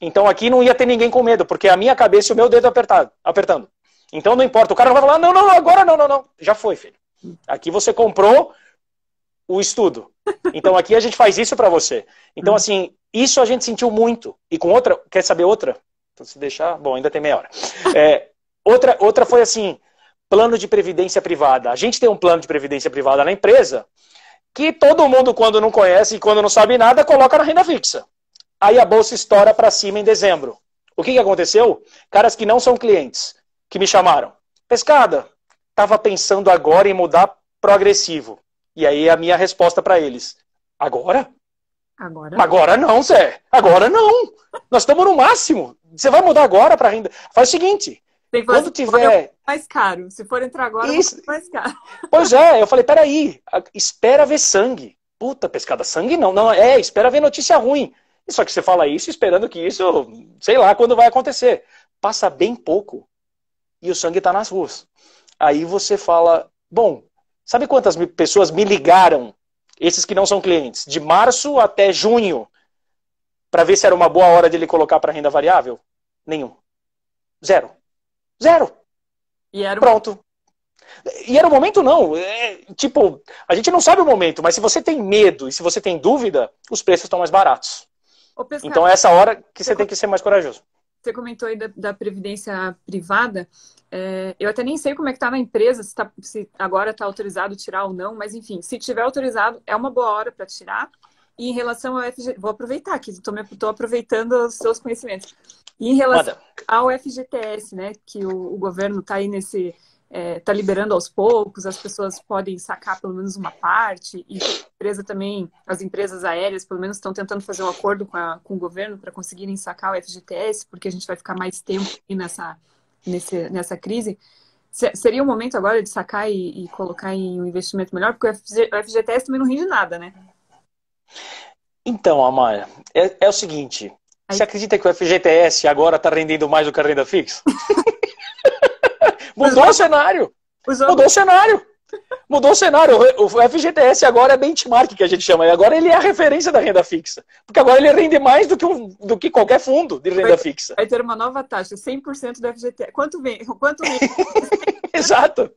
Então aqui não ia ter ninguém com medo, porque a minha cabeça e o meu dedo apertado, apertando. Então não importa, o cara não vai falar, não, não, agora não, não, não. Já foi, filho. Aqui você comprou o estudo. Então aqui a gente faz isso para você. Então hum. assim, isso a gente sentiu muito. E com outra, quer saber outra? Então, se deixar, bom, ainda tem meia hora. É, outra, outra foi assim, plano de previdência privada. A gente tem um plano de previdência privada na empresa que todo mundo, quando não conhece e quando não sabe nada, coloca na renda fixa. Aí a bolsa estoura para cima em dezembro. O que, que aconteceu? Caras que não são clientes que me chamaram. Pescada, estava pensando agora em mudar pro agressivo. E aí é a minha resposta para eles: agora? Agora não. agora não, Zé. Agora não. Nós estamos no máximo. Você vai mudar agora para renda. Faz o seguinte. quando tiver mais caro. Se for entrar agora, Isso... É mais caro. Pois é, eu falei, peraí, espera ver sangue. Puta, pescada, sangue não. Não, é, espera ver notícia ruim. Só que você fala isso esperando que isso, sei lá, quando vai acontecer. Passa bem pouco e o sangue está nas ruas. Aí você fala, bom, sabe quantas pessoas me ligaram, esses que não são clientes, de março até junho, para ver se era uma boa hora de ele colocar para renda variável? Nenhum. Zero. Zero. E era o... Pronto. E era o momento, não. É, tipo, a gente não sabe o momento, mas se você tem medo e se você tem dúvida, os preços estão mais baratos. Então é essa hora que você, tem que ser mais corajoso. Você comentou aí da, da previdência privada. É, eu até nem sei como é que está na empresa, se, tá, se agora está autorizado tirar ou não, mas enfim, se tiver autorizado, é uma boa hora para tirar. E em relação ao FGTS, vou aproveitar aqui, estou aproveitando os seus conhecimentos. E em relação ao FGTS, né, que o, o governo está aí nesse, está é, tá liberando aos poucos, as pessoas podem sacar pelo menos uma parte, e empresa também, as empresas aéreas pelo menos estão tentando fazer um acordo com, a, com o governo para conseguirem sacar o FGTS, porque a gente vai ficar mais tempo nessa, nesse, nessa crise. Seria o momento agora de sacar e, e, colocar em um investimento melhor, porque o FGTS também não rende nada, né? Então, Amaya, é, é o seguinte: Aí... você acredita que o FGTS agora está rendendo mais do que a renda fixa? Mudou o é. cenário. É. Mudou o cenário. Mudou o cenário. O FGTS agora é benchmark que a gente chama. Agora ele é a referência da renda fixa. Porque agora ele rende mais do que, um, do que qualquer fundo de renda vai, fixa. Vai ter uma nova taxa, 100% do FGTS. Quanto vem? Quanto vem? Exato.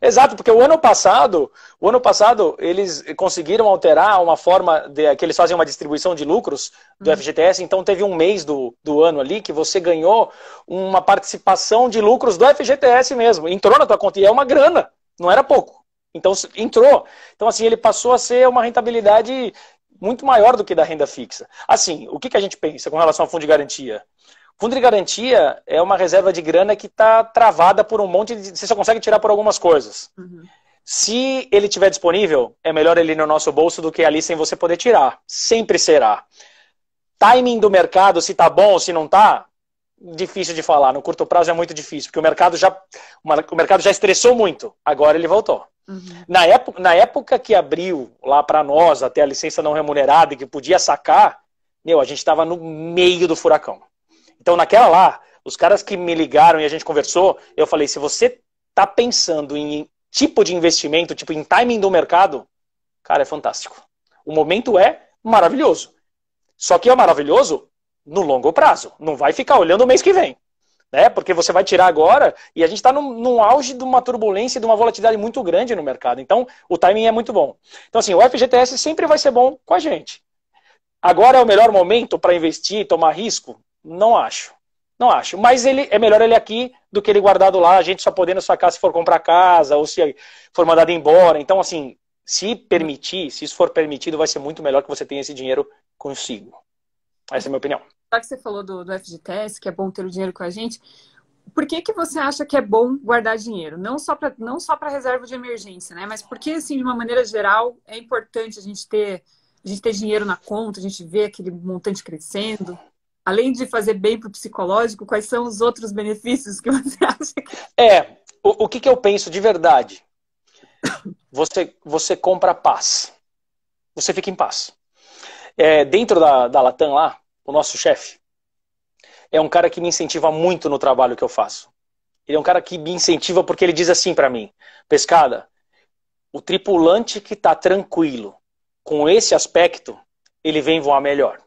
Exato, porque o ano passado, o ano passado eles conseguiram alterar uma forma de, que eles fazem uma distribuição de lucros do uhum. FGTS, então teve um mês do, do ano ali que você ganhou uma participação de lucros do FGTS mesmo. Entrou na tua conta e é uma grana, não era pouco. Então entrou. Então assim, ele passou a ser uma rentabilidade muito maior do que da renda fixa. Assim, o que, que a gente pensa com relação ao fundo de garantia? Fundo de garantia é uma reserva de grana que está travada por um monte de. Você só consegue tirar por algumas coisas. Uhum. Se ele tiver disponível, é melhor ele no nosso bolso do que ali sem você poder tirar. Sempre será. Timing do mercado, se está bom ou se não está, difícil de falar. No curto prazo é muito difícil, porque o mercado já, o mercado já estressou muito. Agora ele voltou. Uhum. Na, época, na época que abriu lá para nós até a licença não remunerada e que podia sacar, meu, a gente estava no meio do furacão. Então, naquela lá, os caras que me ligaram e a gente conversou, eu falei: se você tá pensando em tipo de investimento, tipo em timing do mercado, cara, é fantástico. O momento é maravilhoso. Só que é maravilhoso no longo prazo. Não vai ficar olhando o mês que vem. Né? Porque você vai tirar agora e a gente está num, num, auge de uma turbulência e de uma volatilidade muito grande no mercado. Então, o timing é muito bom. Então, assim, o FGTS sempre vai ser bom com a gente. Agora é o melhor momento para investir e tomar risco? Não acho. Não acho. Mas ele é melhor ele aqui do que ele guardado lá, a gente só podendo sacar se for comprar casa ou se for mandado embora. Então, assim, se permitir, se isso for permitido, vai ser muito melhor que você tenha esse dinheiro consigo. Essa é a minha opinião. Já que você falou do, do FGTS, que é bom ter o dinheiro com a gente, por que, que você acha que é bom guardar dinheiro? Não só para não só para reserva de emergência, né? Mas porque assim, de uma maneira geral, é importante a gente ter a gente ter dinheiro na conta, a gente ver aquele montante crescendo além de fazer bem para o psicológico, quais são os outros benefícios que você acha que. É, o, o que, que eu penso de verdade? Você, você compra paz. Você fica em paz. É, dentro da, da Latam lá, o nosso chefe é um cara que me incentiva muito no trabalho que eu faço. Ele é um cara que me incentiva porque ele diz assim para mim: Pescada, o tripulante que está tranquilo com esse aspecto, ele vem voar melhor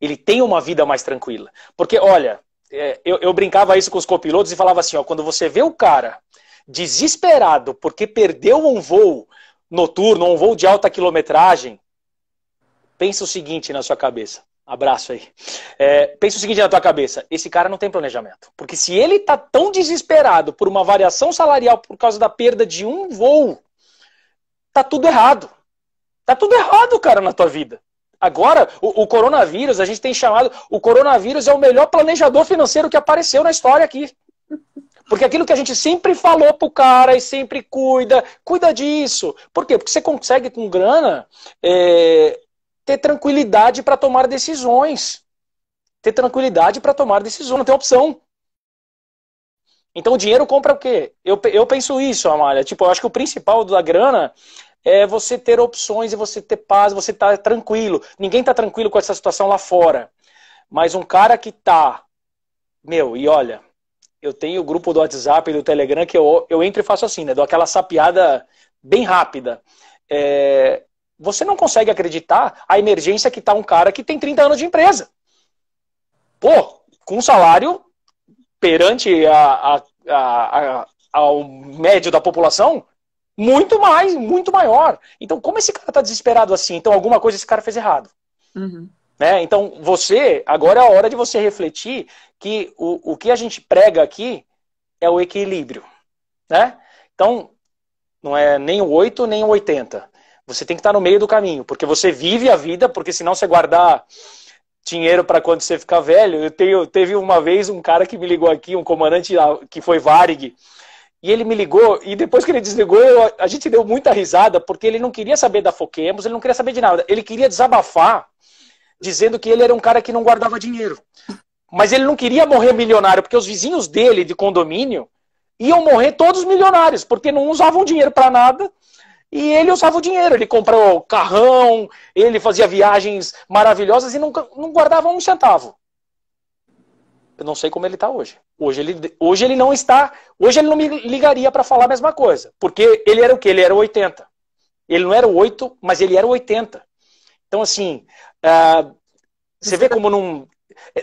ele tem uma vida mais tranquila. Porque, olha, é, eu, eu brincava isso com os copilotos e falava assim: ó, quando você vê o cara desesperado porque perdeu um voo noturno, um voo de alta quilometragem, pensa o seguinte na sua cabeça. Abraço aí. É, pensa o seguinte na tua cabeça: esse cara não tem planejamento. Porque se ele tá tão desesperado por uma variação salarial por causa da perda de um voo, tá tudo errado. Tá tudo errado, cara, na tua vida. Agora, o, o, coronavírus, a gente tem chamado. O coronavírus é o melhor planejador financeiro que apareceu na história aqui. Porque aquilo que a gente sempre falou pro cara e sempre cuida, cuida disso. Por quê? Porque você consegue, com grana, é, ter tranquilidade para tomar decisões. Ter tranquilidade para tomar decisões. Não tem opção. Então o dinheiro compra o quê? Eu, eu penso isso, Amália. Tipo, eu acho que o principal da grana é você ter opções e você ter paz, você estar tá tranquilo. Ninguém está tranquilo com essa situação lá fora. Mas um cara que tá, meu, e olha, eu tenho o grupo do WhatsApp e do Telegram que eu, eu entro e faço assim, né? Dou aquela sapiada bem rápida. É, você não consegue acreditar a emergência que tá um cara que tem 30 anos de empresa. Pô, com um salário perante a, a, a, a ao médio da população, muito mais, muito maior. Então, como esse cara está desesperado assim? Então, alguma coisa esse cara fez errado. Uhum. Né? Então, você, agora é a hora de você refletir que o, o que a gente prega aqui é o equilíbrio. Né? Então, não é nem o 8, nem o 80. Você tem que estar no meio do caminho, porque você vive a vida, porque senão você guardar dinheiro para quando você ficar velho. Eu tenho, teve uma vez um cara que me ligou aqui, um comandante que foi Varig, e ele me ligou, e depois que ele desligou, a gente deu muita risada, porque ele não queria saber da Foquemos, ele não queria saber de nada. Ele queria desabafar, dizendo que ele era um cara que não guardava dinheiro. Mas ele não queria morrer milionário, porque os vizinhos dele de condomínio iam morrer todos milionários, porque não usavam dinheiro para nada. E ele usava o dinheiro, ele comprou carrão, ele fazia viagens maravilhosas e nunca, não guardava um centavo. Eu não sei como ele está hoje. Hoje ele, hoje ele não está. Hoje ele não me ligaria para falar a mesma coisa. Porque ele era o quê? Ele era o 80. Ele não era o 8, mas ele era o 80. Então, assim, uh, você vê como não,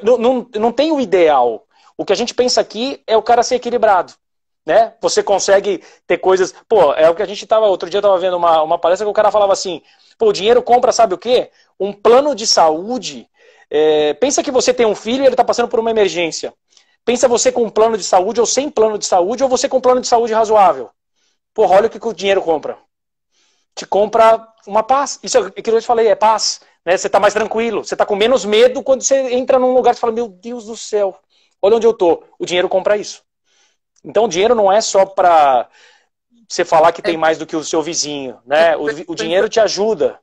não, não, não tem o ideal. O que a gente pensa aqui é o cara ser equilibrado. Né? Você consegue ter coisas. Pô, é o que a gente estava Outro dia eu tava vendo uma, uma palestra que o cara falava assim: pô, o dinheiro compra, sabe o quê? Um plano de saúde é, pensa que você tem um filho e ele está passando por uma emergência. Pensa você com um plano de saúde ou sem plano de saúde, ou você com um plano de saúde razoável. Porra, olha o que o dinheiro compra. Te compra uma paz. Isso é aquilo que eu te falei, é paz. Né? Você está mais tranquilo, você está com menos medo quando você entra num lugar e fala, meu Deus do céu, olha onde eu tô. O dinheiro compra isso. Então o dinheiro não é só para você falar que tem é. mais do que o seu vizinho, né? É. O, o dinheiro te ajuda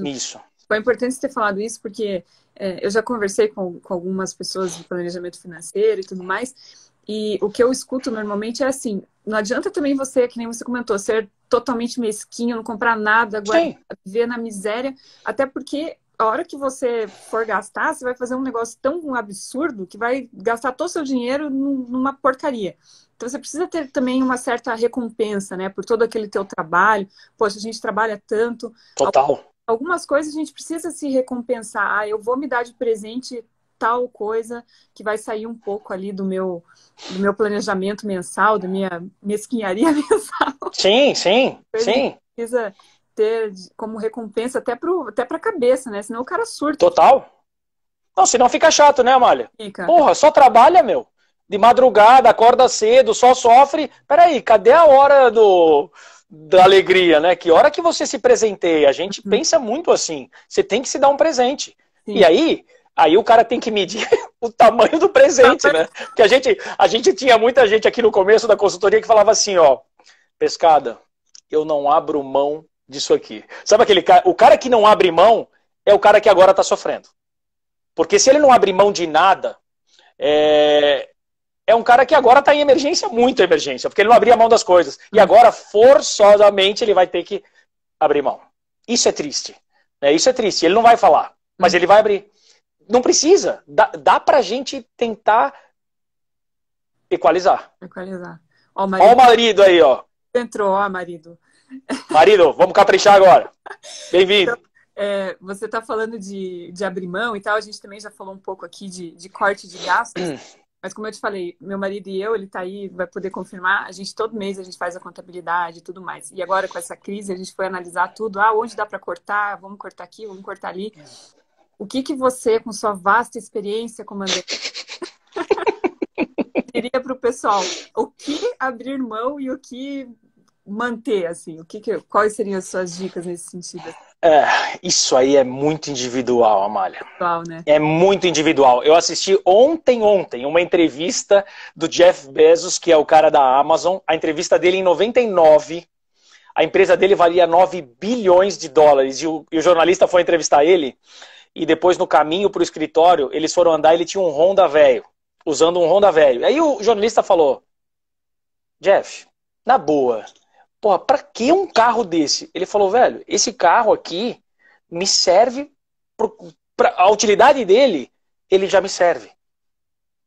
nisso. Foi importante você ter falado isso, porque é, eu já conversei com, com algumas pessoas de planejamento financeiro e tudo mais, e o que eu escuto normalmente é assim: não adianta também você, que nem você comentou, ser totalmente mesquinho, não comprar nada, guardar, viver na miséria, até porque a hora que você for gastar, você vai fazer um negócio tão absurdo que vai gastar todo o seu dinheiro numa porcaria. Então você precisa ter também uma certa recompensa, né, por todo aquele teu trabalho. Poxa, a gente trabalha tanto. Total algumas coisas a gente precisa se recompensar. Ah, eu vou me dar de presente tal coisa que vai sair um pouco ali do meu, do meu planejamento mensal, da minha mesquinharia mensal. Sim, sim, sim. Precisa ter como recompensa até para até a cabeça, né? Senão o cara surta. Total. Não, senão fica chato, né, Amália? Fica. Porra, só trabalha, meu. De madrugada, acorda cedo, só sofre. Peraí, cadê a hora do, da alegria, né? Que hora que você se presenteia, a gente uhum. pensa muito assim. Você tem que se dar um presente. Sim. E aí, aí o cara tem que medir o tamanho do presente, né? Porque a gente, a gente tinha muita gente aqui no começo da consultoria que falava assim, ó, pescada, eu não abro mão disso aqui. Sabe aquele cara, o cara que não abre mão é o cara que agora está sofrendo. Porque se ele não abrir mão de nada, é, é um cara que agora está em emergência, muita emergência, porque ele não abria mão das coisas. E agora, forçosamente, ele vai ter que abrir mão. Isso é triste. Né? Isso é triste. Ele não vai falar, mas ele vai abrir. Não precisa. Dá, dá para a gente tentar equalizar. Equalizar. Ó o, marido... ó o marido aí, ó. Entrou, ó, marido. Marido, vamos caprichar agora. Bem-vindo. Então... É, você está falando de, de abrir mão e tal, a gente também já falou um pouco aqui de, de corte de gastos. Mas como eu te falei, meu marido e eu, ele está aí, vai poder confirmar. A gente todo mês a gente faz a contabilidade e tudo mais. E agora com essa crise a gente foi analisar tudo. Ah, onde dá para cortar? Vamos cortar aqui, vamos cortar ali. O que que você, com sua vasta experiência, comandante, diria para o pessoal? O que abrir mão e o que manter, assim? O que, que quais seriam as suas dicas nesse sentido? É, isso aí é muito individual, Amália. né? É muito individual. Eu assisti ontem, ontem, uma entrevista do Jeff Bezos, que é o cara da Amazon. A entrevista dele em 99. A empresa dele valia 9 bilhões de dólares. E o, e o jornalista foi entrevistar ele. E depois, no caminho para o escritório, eles foram andar ele tinha um Honda velho. Usando um Honda velho. Aí o jornalista falou: Jeff, na boa, porra, pra que um carro desse? Ele falou, velho, esse carro aqui me serve, pro, pra, a utilidade dele, ele já me serve.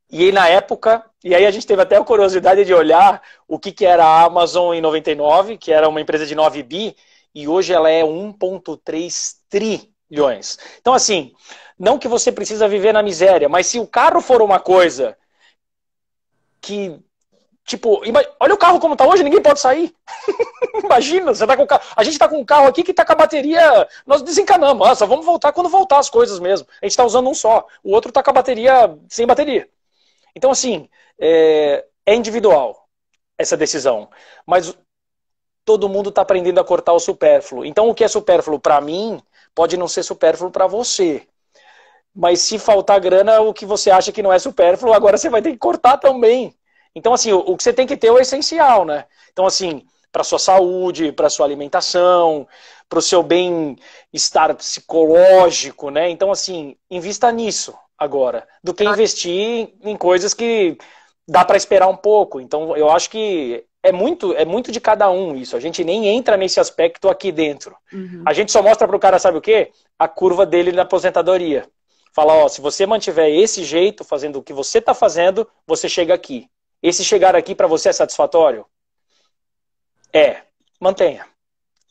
E aí, na época, e aí a gente teve até a curiosidade de olhar o que, que era a Amazon em 99, que era uma empresa de 9 bi, e hoje ela é 1,3 trilhões. Então, assim, não que você precisa viver na miséria, mas se o carro for uma coisa que Tipo, olha o carro como tá hoje, ninguém pode sair. Imagina, você tá com carro, A gente tá com um carro aqui que tá com a bateria. Nós desencanamos, ah, só vamos voltar quando voltar as coisas mesmo. A gente tá usando um só. O outro tá com a bateria sem bateria. Então, assim, é, é individual essa decisão. Mas todo mundo está aprendendo a cortar o supérfluo. Então, o que é supérfluo para mim pode não ser supérfluo para você. Mas se faltar grana, o que você acha que não é supérfluo, agora você vai ter que cortar também. Então, assim, o, o que você tem que ter é o essencial, né? Então, assim, para sua saúde, para sua alimentação, para o seu bem-estar psicológico, né? Então, assim, invista nisso agora, do que ah. investir em coisas que dá para esperar um pouco. Então, eu acho que é muito, é muito de cada um isso. A gente nem entra nesse aspecto aqui dentro. Uhum. A gente só mostra pro cara, sabe o quê? A curva dele na aposentadoria. Fala, ó, se você mantiver esse jeito, fazendo o que você tá fazendo, você chega aqui. Esse chegar aqui para você é satisfatório? É. Mantenha.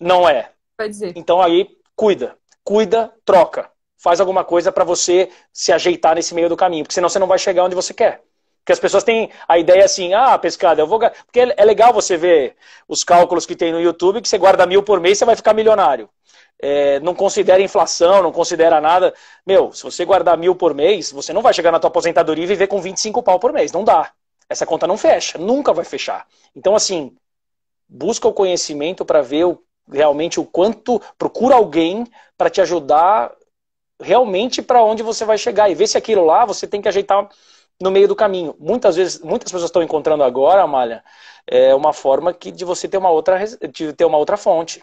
Não é. Vai dizer. Então aí, cuida. Cuida, troca. Faz alguma coisa para você se ajeitar nesse meio do caminho, porque senão você não vai chegar onde você quer. Porque as pessoas têm a ideia assim, ah, pescada, eu vou. Porque é, é legal você ver os cálculos que tem no YouTube, que você guarda mil por mês, você vai ficar milionário. É, não considera inflação, não considera nada. Meu, se você guardar mil por mês, você não vai chegar na tua aposentadoria e viver com 25 pau por mês. Não dá. Essa conta não fecha, nunca vai fechar. Então, assim, busca o conhecimento para ver o, realmente o quanto. Procura alguém para te ajudar realmente para onde você vai chegar e ver se aquilo lá você tem que ajeitar no meio do caminho. Muitas vezes, muitas pessoas estão encontrando agora, Amália, é uma forma que de você ter uma outra, de ter uma outra fonte.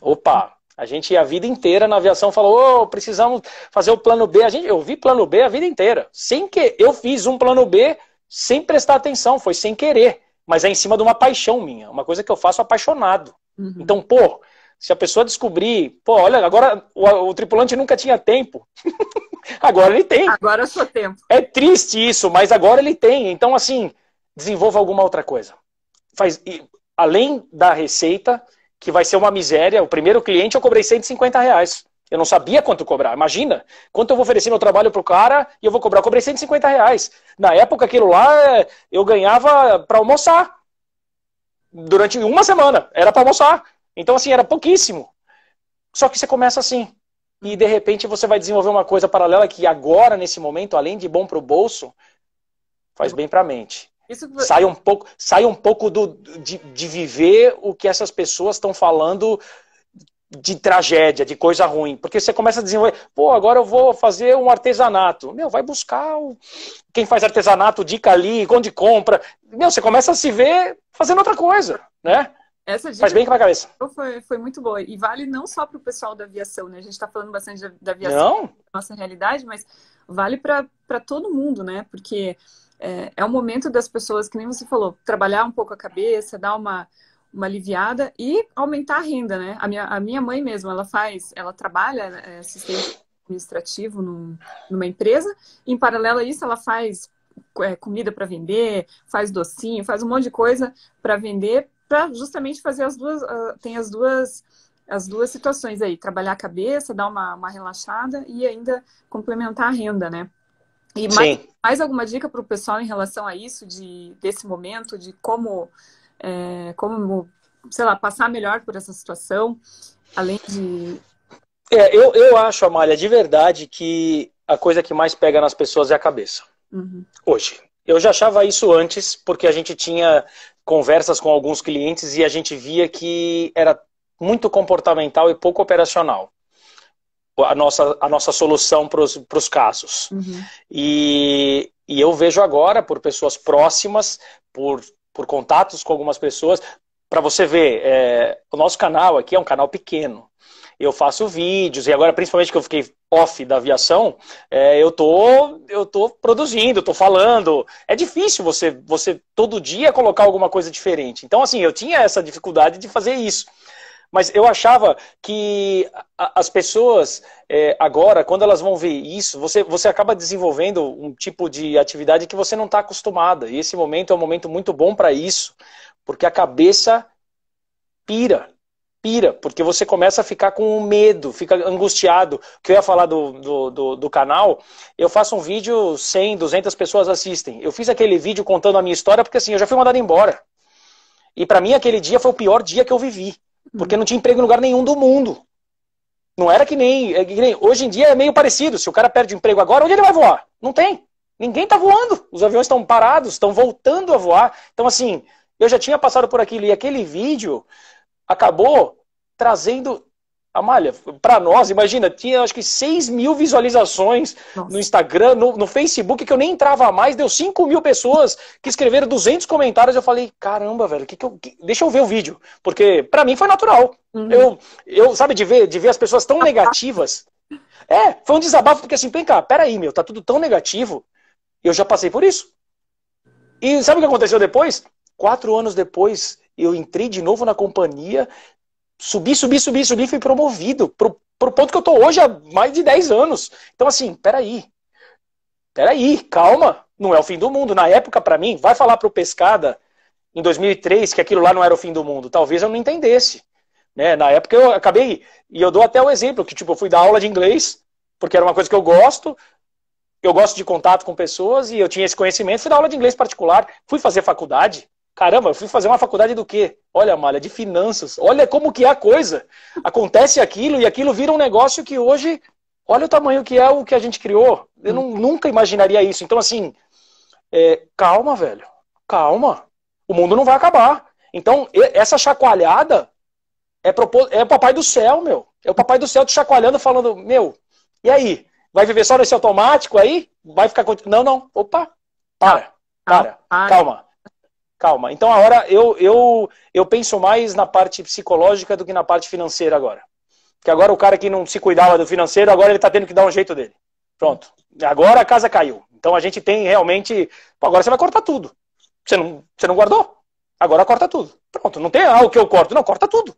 Opa, a gente a vida inteira na aviação falou, oh, precisamos fazer o plano B. A gente, eu vi plano B a vida inteira. Sem que eu fiz um plano B sem prestar atenção, foi sem querer, mas é em cima de uma paixão minha, uma coisa que eu faço apaixonado. Uhum. Então, pô, se a pessoa descobrir, pô, olha, agora o, o tripulante nunca tinha tempo. agora ele tem. Agora é só tempo. É triste isso, mas agora ele tem. Então, assim, desenvolva alguma outra coisa. Faz, e, além da receita, que vai ser uma miséria, o primeiro cliente eu cobrei 150 reais. Eu não sabia quanto cobrar. Imagina, quanto eu vou oferecer meu trabalho para o cara e eu vou cobrar. Eu cobrei 150 reais. Na época, aquilo lá eu ganhava para almoçar. Durante uma semana, era para almoçar. Então, assim, era pouquíssimo. Só que você começa assim. E, de repente, você vai desenvolver uma coisa paralela que agora, nesse momento, além de bom para o bolso, faz bem para a mente. Isso... Sai um pouco, sai um pouco do, de, de viver o que essas pessoas estão falando de tragédia, de coisa ruim, porque você começa a desenvolver, pô, agora eu vou fazer um artesanato. Meu, vai buscar o... quem faz artesanato, dica ali, onde compra. Meu, você começa a se ver fazendo outra coisa, né? Essa dica Faz bem com a cabeça. Foi, foi muito boa. E vale não só para o pessoal da aviação, né? A gente está falando bastante da, da aviação, não. nossa realidade, mas vale para todo mundo, né? Porque é, é o momento das pessoas, que nem você falou, trabalhar um pouco a cabeça, dar uma uma aliviada e aumentar a renda, né? A minha, a minha mãe mesmo, ela faz, ela trabalha né, é assistente administrativo num, numa empresa, e em paralelo a isso ela faz é, comida para vender, faz docinho, faz um monte de coisa para vender, para justamente fazer as duas, uh, tem as duas as duas situações aí, trabalhar a cabeça, dar uma, uma relaxada e ainda complementar a renda, né? E mais, mais alguma dica para o pessoal em relação a isso, de, desse momento, de como é, como, sei lá, passar melhor por essa situação, além de. É, eu, eu acho, Amália, de verdade, que a coisa que mais pega nas pessoas é a cabeça. Uhum. Hoje. Eu já achava isso antes, porque a gente tinha conversas com alguns clientes e a gente via que era muito comportamental e pouco operacional a nossa, a nossa solução para os casos. Uhum. E, e eu vejo agora, por pessoas próximas, por por contatos com algumas pessoas. Para você ver, é, o nosso canal aqui é um canal pequeno. Eu faço vídeos, e agora, principalmente que eu fiquei off da aviação, é, eu, tô, eu tô produzindo, eu tô falando. É difícil você, você todo dia colocar alguma coisa diferente. Então, assim, eu tinha essa dificuldade de fazer isso. Mas eu achava que as pessoas, é, agora, quando elas vão ver isso, você, você acaba desenvolvendo um tipo de atividade que você não está acostumada. E esse momento é um momento muito bom para isso, porque a cabeça pira pira, porque você começa a ficar com medo, fica angustiado. Que eu ia falar do, do, do, do, canal, eu faço um vídeo, 100, 200 pessoas assistem. Eu fiz aquele vídeo contando a minha história, porque assim, eu já fui mandado embora. E para mim, aquele dia foi o pior dia que eu vivi. Porque não tinha emprego em lugar nenhum do mundo. Não era que nem, é que nem, Hoje em dia é meio parecido. Se o cara perde o emprego agora, onde ele vai voar? Não tem. Ninguém está voando. Os aviões estão parados, estão voltando a voar. Então, assim, eu já tinha passado por aquilo e aquele vídeo acabou trazendo Amália, para nós, imagina, tinha acho que 6 mil visualizações Nossa. no Instagram, no, no, Facebook, que eu nem entrava mais, deu 5 mil pessoas que escreveram 200 comentários. Eu falei, caramba, velho, que que eu, que... deixa eu ver o vídeo. Porque para mim foi natural. Uhum. Eu, eu, sabe, de ver, de ver as pessoas tão negativas. É, foi um desabafo, porque assim, vem cá, peraí, meu, tá tudo tão negativo. Eu já passei por isso. E sabe o que aconteceu depois? Quatro anos depois, eu entrei de novo na companhia, subi, subi, subi, subi, fui promovido pro, pro ponto que eu tô hoje há mais de 10 anos. Então, assim, peraí. Peraí, calma. Não é o fim do mundo. Na época, para mim, vai falar pro Pescada, em 2003, que aquilo lá não era o fim do mundo. Talvez eu não entendesse. Né? Na época eu acabei, e eu dou até o exemplo, que tipo, eu fui dar aula de inglês, porque era uma coisa que eu gosto, eu gosto de contato com pessoas, e eu tinha esse conhecimento, fui dar aula de inglês particular, fui fazer faculdade, Caramba, eu fui fazer uma faculdade do quê? Olha, Malha, de finanças. Olha como que é a coisa. Acontece aquilo e aquilo vira um negócio que hoje, olha o tamanho que é o que a gente criou. Eu não, nunca imaginaria isso. Então, assim, é, calma, velho. Calma. O mundo não vai acabar. Então, essa chacoalhada é, propos... é o papai do céu, meu. É o papai do céu te chacoalhando, falando, meu, e aí? Vai viver só nesse automático aí? Vai ficar... Não, não. Opa, para. Para. Calma calma. Então agora eu, eu, eu penso mais na parte psicológica do que na parte financeira agora. que agora o cara que não se cuidava do financeiro, agora ele está tendo que dar um jeito dele. Pronto. Agora a casa caiu. Então a gente tem realmente. agora você vai cortar tudo. Você não, você não guardou? Agora corta tudo. Pronto, não tem ah, o que eu corto. Não, corta tudo.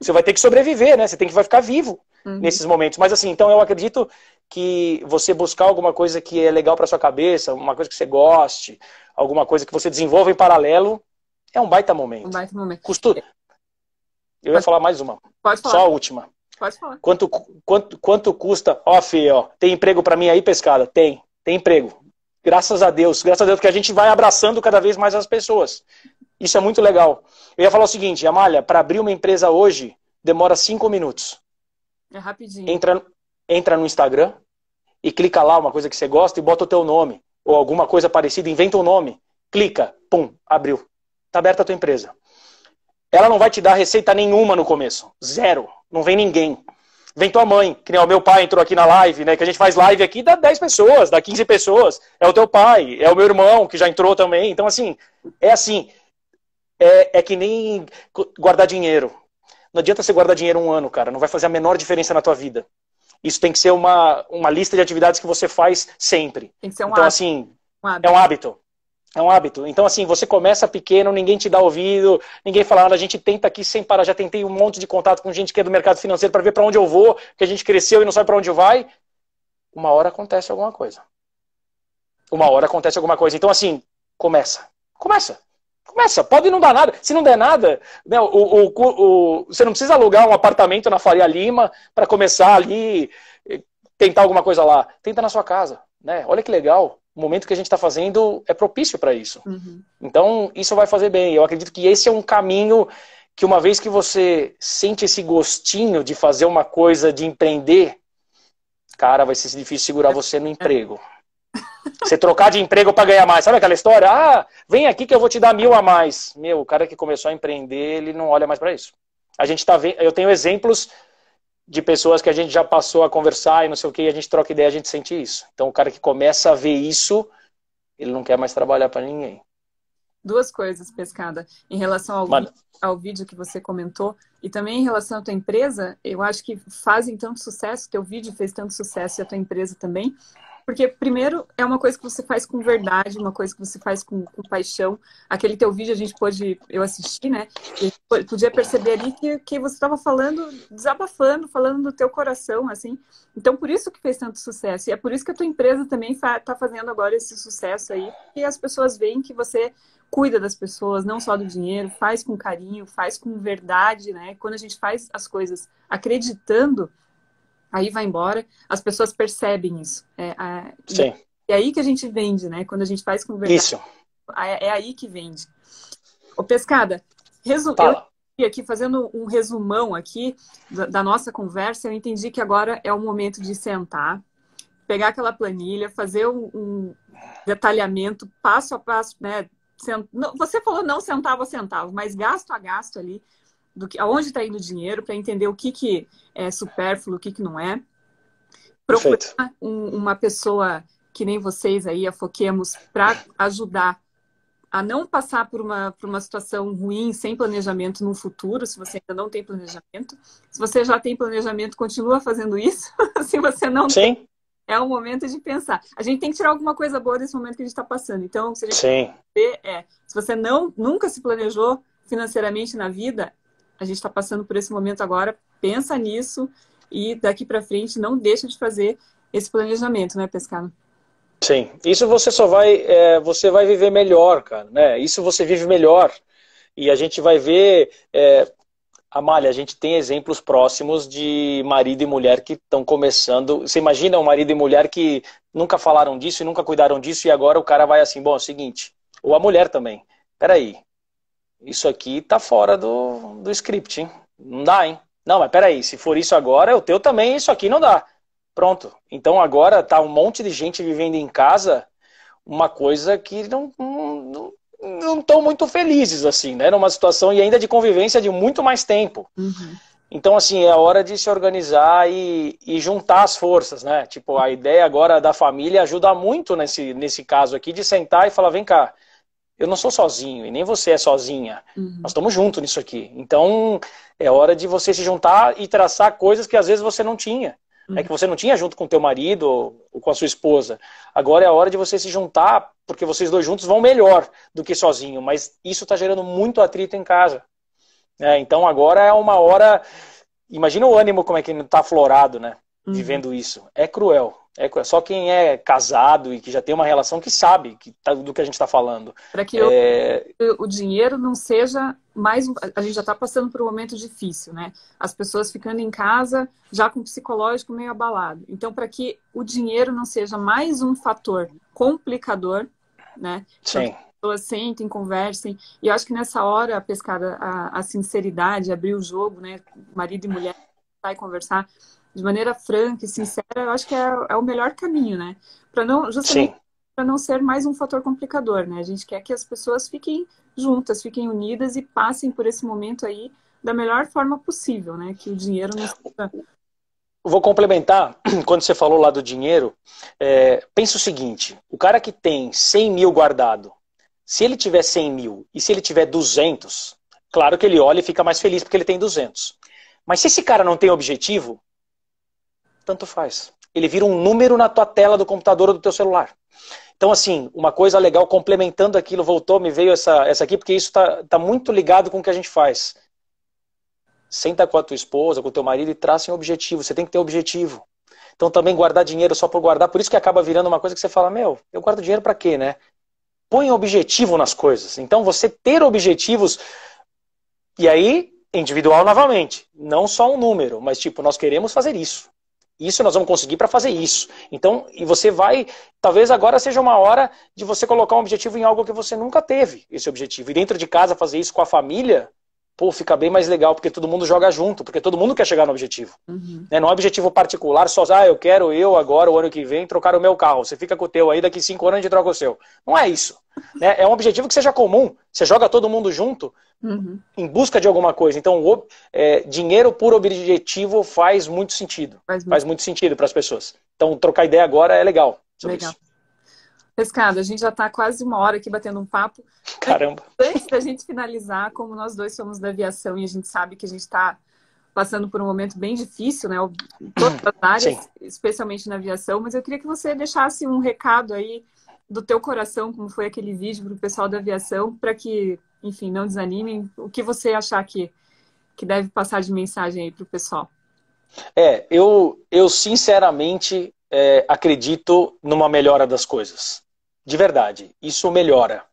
Você vai ter que sobreviver, né? Você tem que vai ficar vivo uhum. nesses momentos. Mas assim, então eu acredito que você buscar alguma coisa que é legal para sua cabeça, uma coisa que você goste, alguma coisa que você desenvolva em paralelo, é um baita momento. Um baita momento. Costura. Eu pode, ia falar mais uma. Pode falar. Só a última. Pode falar. Quanto, quanto, quanto custa? Ó, Fê, ó, tem emprego para mim aí, pescada? Tem. Tem emprego. Graças a Deus. Graças a Deus, porque a gente vai abraçando cada vez mais as pessoas. Isso é muito legal. Eu ia falar o seguinte, Amália, para abrir uma empresa hoje, demora cinco minutos. É rapidinho. Entra, entra no Instagram e clica lá uma coisa que você gosta e bota o teu nome ou alguma coisa parecida, inventa um nome, clica, pum, abriu. Tá aberta a tua empresa. Ela não vai te dar receita nenhuma no começo, zero. Não vem ninguém. Vem tua mãe, que nem o meu pai entrou aqui na live, né? Que a gente faz live aqui, dá 10 pessoas, dá 15 pessoas. É o teu pai, é o meu irmão, que já entrou também. Então, assim, é assim. É, é que nem guardar dinheiro. Não adianta você guardar dinheiro um ano, cara. Não vai fazer a menor diferença na tua vida. Isso tem que ser uma, uma lista de atividades que você faz sempre. Tem que ser um então, hábito. assim, um hábito. é um hábito. É um hábito. Então, assim, você começa pequeno, ninguém te dá ouvido, ninguém fala nada, a gente tenta aqui sem parar. Já tentei um monte de contato com gente que é do mercado financeiro para ver para onde eu vou, que a gente cresceu e não sabe para onde vai. Uma hora acontece alguma coisa. Uma hora acontece alguma coisa. Então, assim, começa. Começa. Começa, pode não dar nada. Se não der nada, né, o, o, o, você não precisa alugar um apartamento na Faria Lima para começar ali, eh, tentar alguma coisa lá. Tenta na sua casa. Né? Olha que legal. O momento que a gente está fazendo é propício para isso. Uhum. Então, isso vai fazer bem. Eu acredito que esse é um caminho que, uma vez que você sente esse gostinho de fazer uma coisa, de empreender, cara, vai ser difícil segurar é. você no emprego. Você trocar de emprego para ganhar mais. Sabe aquela história? Ah, vem aqui que eu vou te dar mil a mais. Meu, o cara que começou a empreender, ele não olha mais para isso. A gente tá vendo, eu tenho exemplos de pessoas que a gente já passou a conversar e não sei o que, e a gente troca ideia, a gente sente isso. Então o cara que começa a ver isso, ele não quer mais trabalhar para ninguém. Duas coisas, Pescada. Em relação ao, Mano. ao vídeo que você comentou e também em relação à tua empresa, eu acho que fazem então tanto sucesso, teu vídeo fez tanto sucesso e a tua empresa também, porque, primeiro, é uma coisa que você faz com verdade, uma coisa que você faz com, com paixão. Aquele teu vídeo a gente pôde, eu assisti, né? E podia perceber ali que, que você estava falando, desabafando, falando do teu coração, assim. Então, por isso que fez tanto sucesso. E é por isso que a tua empresa também está fazendo agora esse sucesso aí. E as pessoas veem que você cuida das pessoas, não só do dinheiro, faz com carinho, faz com verdade, né? Quando a gente faz as coisas acreditando aí vai embora. As pessoas percebem isso. É, a, Sim. E é aí que a gente vende, né? Quando a gente faz conversa. Isso. É, é aí que vende. Ô, Pescada, resumindo, aqui fazendo um resumão aqui da, da nossa conversa, eu entendi que agora é o momento de sentar, pegar aquela planilha, fazer um, um detalhamento passo a passo, né? Você falou não centavo a centavo, mas gasto a gasto ali, do que aonde está indo o dinheiro, para entender o que, que é supérfluo, o que, que não é. Procurar um, uma pessoa que nem vocês aí, a Foquemos, para ajudar a não passar por uma, por uma situação ruim, sem planejamento no futuro, se você ainda não tem planejamento. Se você já tem planejamento, continua fazendo isso. se você não Sim. tem, é o momento de pensar. A gente tem que tirar alguma coisa boa desse momento que a gente está passando. Então, se a gente Sim. é, se você não, nunca se planejou financeiramente na vida, a gente está passando por esse momento agora, pensa nisso e daqui para frente não deixa de fazer esse planejamento, né, Pescano? Sim, isso você só vai, é, você vai viver melhor, cara, né? Isso você vive melhor e a gente vai ver, é, Amália, a gente tem exemplos próximos de marido e mulher que estão começando. Você imagina um marido e mulher que nunca falaram disso e nunca cuidaram disso e agora o cara vai assim, bom, é o seguinte, ou a mulher também. Peraí, isso aqui tá fora do, do script, hein? Não dá, hein? Não, mas peraí, se for isso agora, é o teu também, isso aqui não dá. Pronto. Então agora tá um monte de gente vivendo em casa uma coisa que não, não não estão muito felizes, assim, né? Numa situação e ainda de convivência de muito mais tempo. Uhum. Então, assim, é hora de se organizar e, e, juntar as forças, né? Tipo, a ideia agora da família ajuda muito nesse, nesse caso aqui de sentar e falar: vem cá, eu não sou sozinho e nem você é sozinha. Uhum. Nós estamos juntos nisso aqui. Então, é hora de você se juntar e traçar coisas que às vezes você não tinha. Uhum. que você não tinha junto com teu marido ou com a sua esposa. Agora é a hora de você se juntar, porque vocês dois juntos vão melhor do que sozinho. Mas isso está gerando muito atrito em casa. É, então agora é uma hora. Imagina o ânimo como é que não está florado, né? Uhum. Vivendo isso. É cruel. É, é só quem é casado e que já tem uma relação que sabe que tá, do que a gente está falando. Para que é... o dinheiro não seja mais. a gente já está passando por um momento difícil, né? As pessoas ficando em casa já com o psicológico meio abalado. Então, para que o dinheiro não seja mais um fator complicador, né? Sim. Então, pessoas sentem, conversem. E eu acho que nessa hora, a pescada, a, a sinceridade, abrir o jogo, né? Marido e mulher, vai conversar de maneira franca e sincera, eu acho que é, é o melhor caminho, né? Para não justamente para não ser mais um fator complicador, né? A gente quer que as pessoas fiquem juntas, fiquem unidas e passem por esse momento aí da melhor forma possível, né? Que o dinheiro não seja vou complementar, quando você falou lá do dinheiro, é, pensa o seguinte, o cara que tem 100 mil guardado, se ele tiver 100 mil e se ele tiver 200, claro que ele olha e fica mais feliz porque ele tem 200. Mas se esse cara não tem objetivo, tanto faz. Ele vira um número na tua tela do computador ou do teu celular. Então, assim, uma coisa legal, complementando aquilo, voltou, me veio essa, essa aqui, porque isso está tá muito ligado com o que a gente faz. Senta com a tua esposa, com o teu marido e traça um objetivo. Você tem que ter objetivo. Então, também guardar dinheiro só por guardar. Por isso que acaba virando uma coisa que você fala, meu, eu guardo dinheiro para quê, né? Põe objetivo nas coisas. Então, você ter objetivos... E aí, individual novamente. Não só um número, mas tipo, nós queremos fazer isso. Isso nós vamos conseguir para fazer isso. Então, e você vai, talvez agora seja uma hora de você colocar um objetivo em algo que você nunca teve esse objetivo. E dentro de casa fazer isso com a família pô, fica bem mais legal, porque todo mundo joga junto, porque todo mundo quer chegar no objetivo. Uhum. Né? Não é objetivo particular, só, ah, eu quero eu agora, o ano que vem, trocar o meu carro. Você fica com o teu aí, daqui cinco anos a gente troca o seu. Não é isso. Né? É um objetivo que seja comum. Você joga todo mundo junto uhum. em busca de alguma coisa. Então, o, é, dinheiro por objetivo faz muito sentido. Faz muito, faz muito sentido para as pessoas. Então, trocar ideia agora é legal. legal. Isso. Pescado, a gente já está quase uma hora aqui batendo um papo. Caramba! Antes da gente finalizar, como nós dois somos da aviação e a gente sabe que a gente está passando por um momento bem difícil, né? Todas as áreas, Sim. especialmente na aviação, mas eu queria que você deixasse um recado aí do teu coração, como foi aquele vídeo para o pessoal da aviação, para que, enfim, não desanimem. O que você achar que, que deve passar de mensagem aí para o pessoal? É, eu, eu sinceramente é, acredito numa melhora das coisas. De verdade, isso melhora.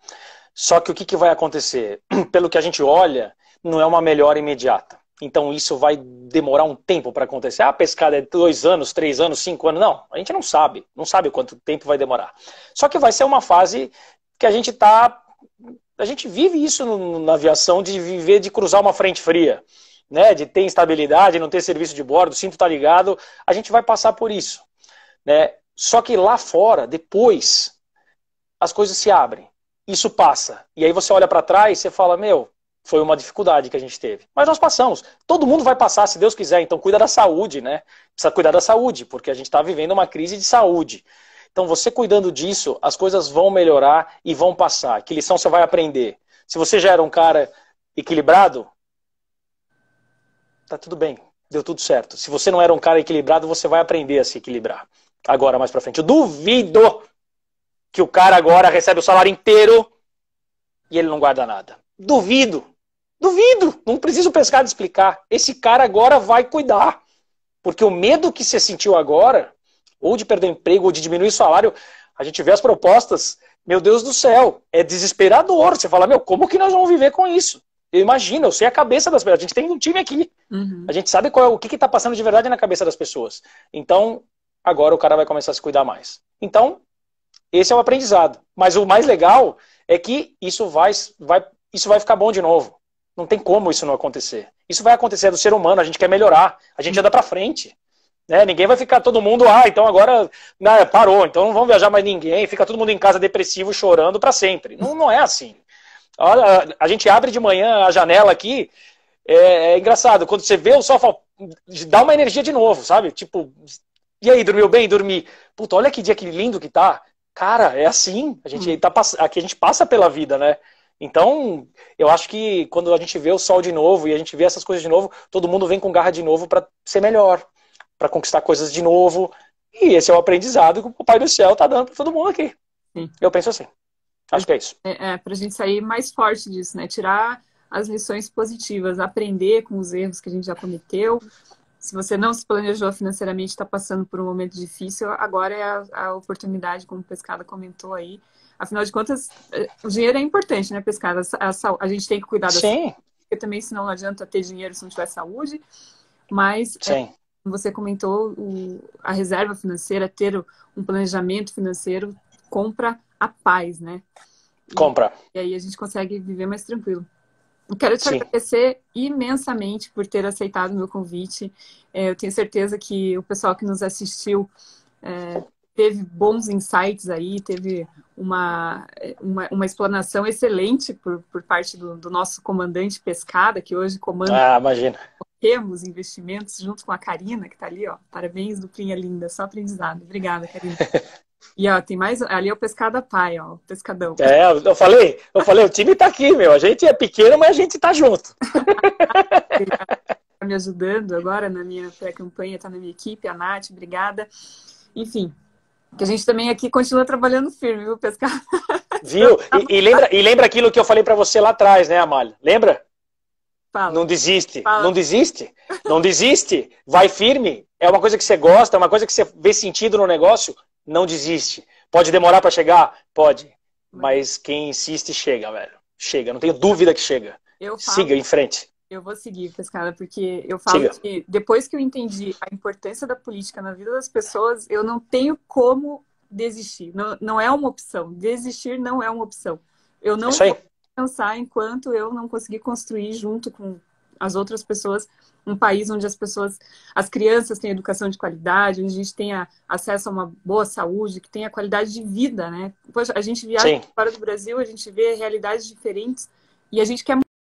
Só que o que, que vai acontecer? Pelo que a gente olha, não é uma melhora imediata. Então isso vai demorar um tempo para acontecer. Ah, a pescada é dois anos, três anos, cinco anos. Não, a gente não sabe. Não sabe quanto tempo vai demorar. Só que vai ser uma fase que a gente está. A gente vive isso na aviação de viver de cruzar uma frente fria, né? De ter instabilidade, não ter serviço de bordo, o cinto tá ligado. A gente vai passar por isso. Né? Só que lá fora, depois, as coisas se abrem. Isso passa. E aí você olha para trás e você fala, meu, foi uma dificuldade que a gente teve. Mas nós passamos. Todo mundo vai passar, se Deus quiser. Então cuida da saúde, né? Precisa cuidar da saúde, porque a gente está vivendo uma crise de saúde. Então você cuidando disso, as coisas vão melhorar e vão passar. Que lição você vai aprender? Se você já era um cara equilibrado, tá tudo bem, deu tudo certo. Se você não era um cara equilibrado, você vai aprender a se equilibrar agora mais para frente. Eu duvido que o cara agora recebe o salário inteiro e ele não guarda nada. Duvido. Duvido. Não preciso pescar de explicar. Esse cara agora vai cuidar. Porque o medo que você sentiu agora, ou de perder emprego, ou de diminuir o salário, a gente vê as propostas, meu Deus do céu, é desesperador. Você fala, meu, como que nós vamos viver com isso? Eu imagino, eu sei a cabeça das pessoas. A gente tem um time aqui. Uhum. A gente sabe qual, é o que está passando de verdade na cabeça das pessoas. Então, agora o cara vai começar a se cuidar mais. Então, esse é o aprendizado. Mas o mais legal é que isso vai, vai, isso vai ficar bom de novo. Não tem como isso não acontecer. Isso vai acontecer é do ser humano, a gente quer melhorar, a gente anda para frente. Né? Ninguém vai ficar todo mundo, ah, então agora né, parou, então não vamos viajar mais ninguém, fica todo mundo em casa depressivo, chorando para sempre. Não, não é assim. Olha, a gente abre de manhã a janela aqui, é, é engraçado, quando você vê o sol, dá uma energia de novo, sabe? Tipo, e aí, dormiu bem? Dormi. Puta, olha que dia que lindo que tá. Cara, é assim. A gente hum. tá, aqui a gente passa pela vida, né? Então, eu acho que quando a gente vê o sol de novo e a gente vê essas coisas de novo, todo mundo vem com garra de novo para ser melhor, para conquistar coisas de novo. E esse é o aprendizado que o Pai do Céu tá dando para todo mundo aqui. Sim. Eu penso assim. Acho que é isso. É, é para a gente sair mais forte disso, né? Tirar as lições positivas, aprender com os erros que a gente já cometeu, se você não se planejou financeiramente, está passando por um momento difícil, agora é a, a, oportunidade, como o Pescada comentou aí. Afinal de contas, eh, o dinheiro é importante, né, Pescada? A, a, a gente tem que cuidar da saúde, porque também senão não adianta ter dinheiro se não tiver saúde. Mas, é, como você comentou, o, a reserva financeira, ter um planejamento financeiro, compra a paz, né? Compra. E, e aí a gente consegue viver mais tranquilo. Quero te Sim. agradecer imensamente por ter aceitado o meu convite. É, eu tenho certeza que o pessoal que nos assistiu é, teve bons insights aí, teve uma, uma, uma explanação excelente por, por parte do, do, nosso comandante Pescada, que hoje comanda. Ah, imagina. Temos investimentos junto com a Karina, que está ali, ó. Parabéns, duplinha linda, só aprendizado. Obrigada, Karina. E ó, tem mais. Ali é o pescada pai, ó. Pescadão. É, eu falei, eu falei, o time tá aqui, meu. A gente é pequeno, mas a gente tá junto. tá me ajudando agora na minha pré-campanha, tá na minha equipe, a Nath, obrigada. Enfim, que a gente também aqui continua trabalhando firme, viu, pescar. Viu? E, e lembra, e lembra aquilo que eu falei para você lá atrás, né, Amália? Lembra? Fala. Não desiste, Fala. não desiste, não desiste, vai firme. É uma coisa que você gosta, é uma coisa que você vê sentido no negócio, não desiste. Pode demorar para chegar? Pode. Mas quem insiste, chega, velho. Chega, não tenho dúvida que chega. Falo, Siga em frente. Eu vou seguir, Pescada, porque eu falo Siga. que depois que eu entendi a importância da política na vida das pessoas, eu não tenho como desistir. Não, não é uma opção. Desistir não é uma opção. Eu não é vou pensar enquanto eu não conseguir construir junto com as outras pessoas um país onde as pessoas, as crianças têm educação de qualidade, onde a gente tenha acesso a uma boa saúde, que tenha qualidade de vida, né? Poxa, a gente viaja Sim. fora do Brasil, a gente vê realidades diferentes e a gente quer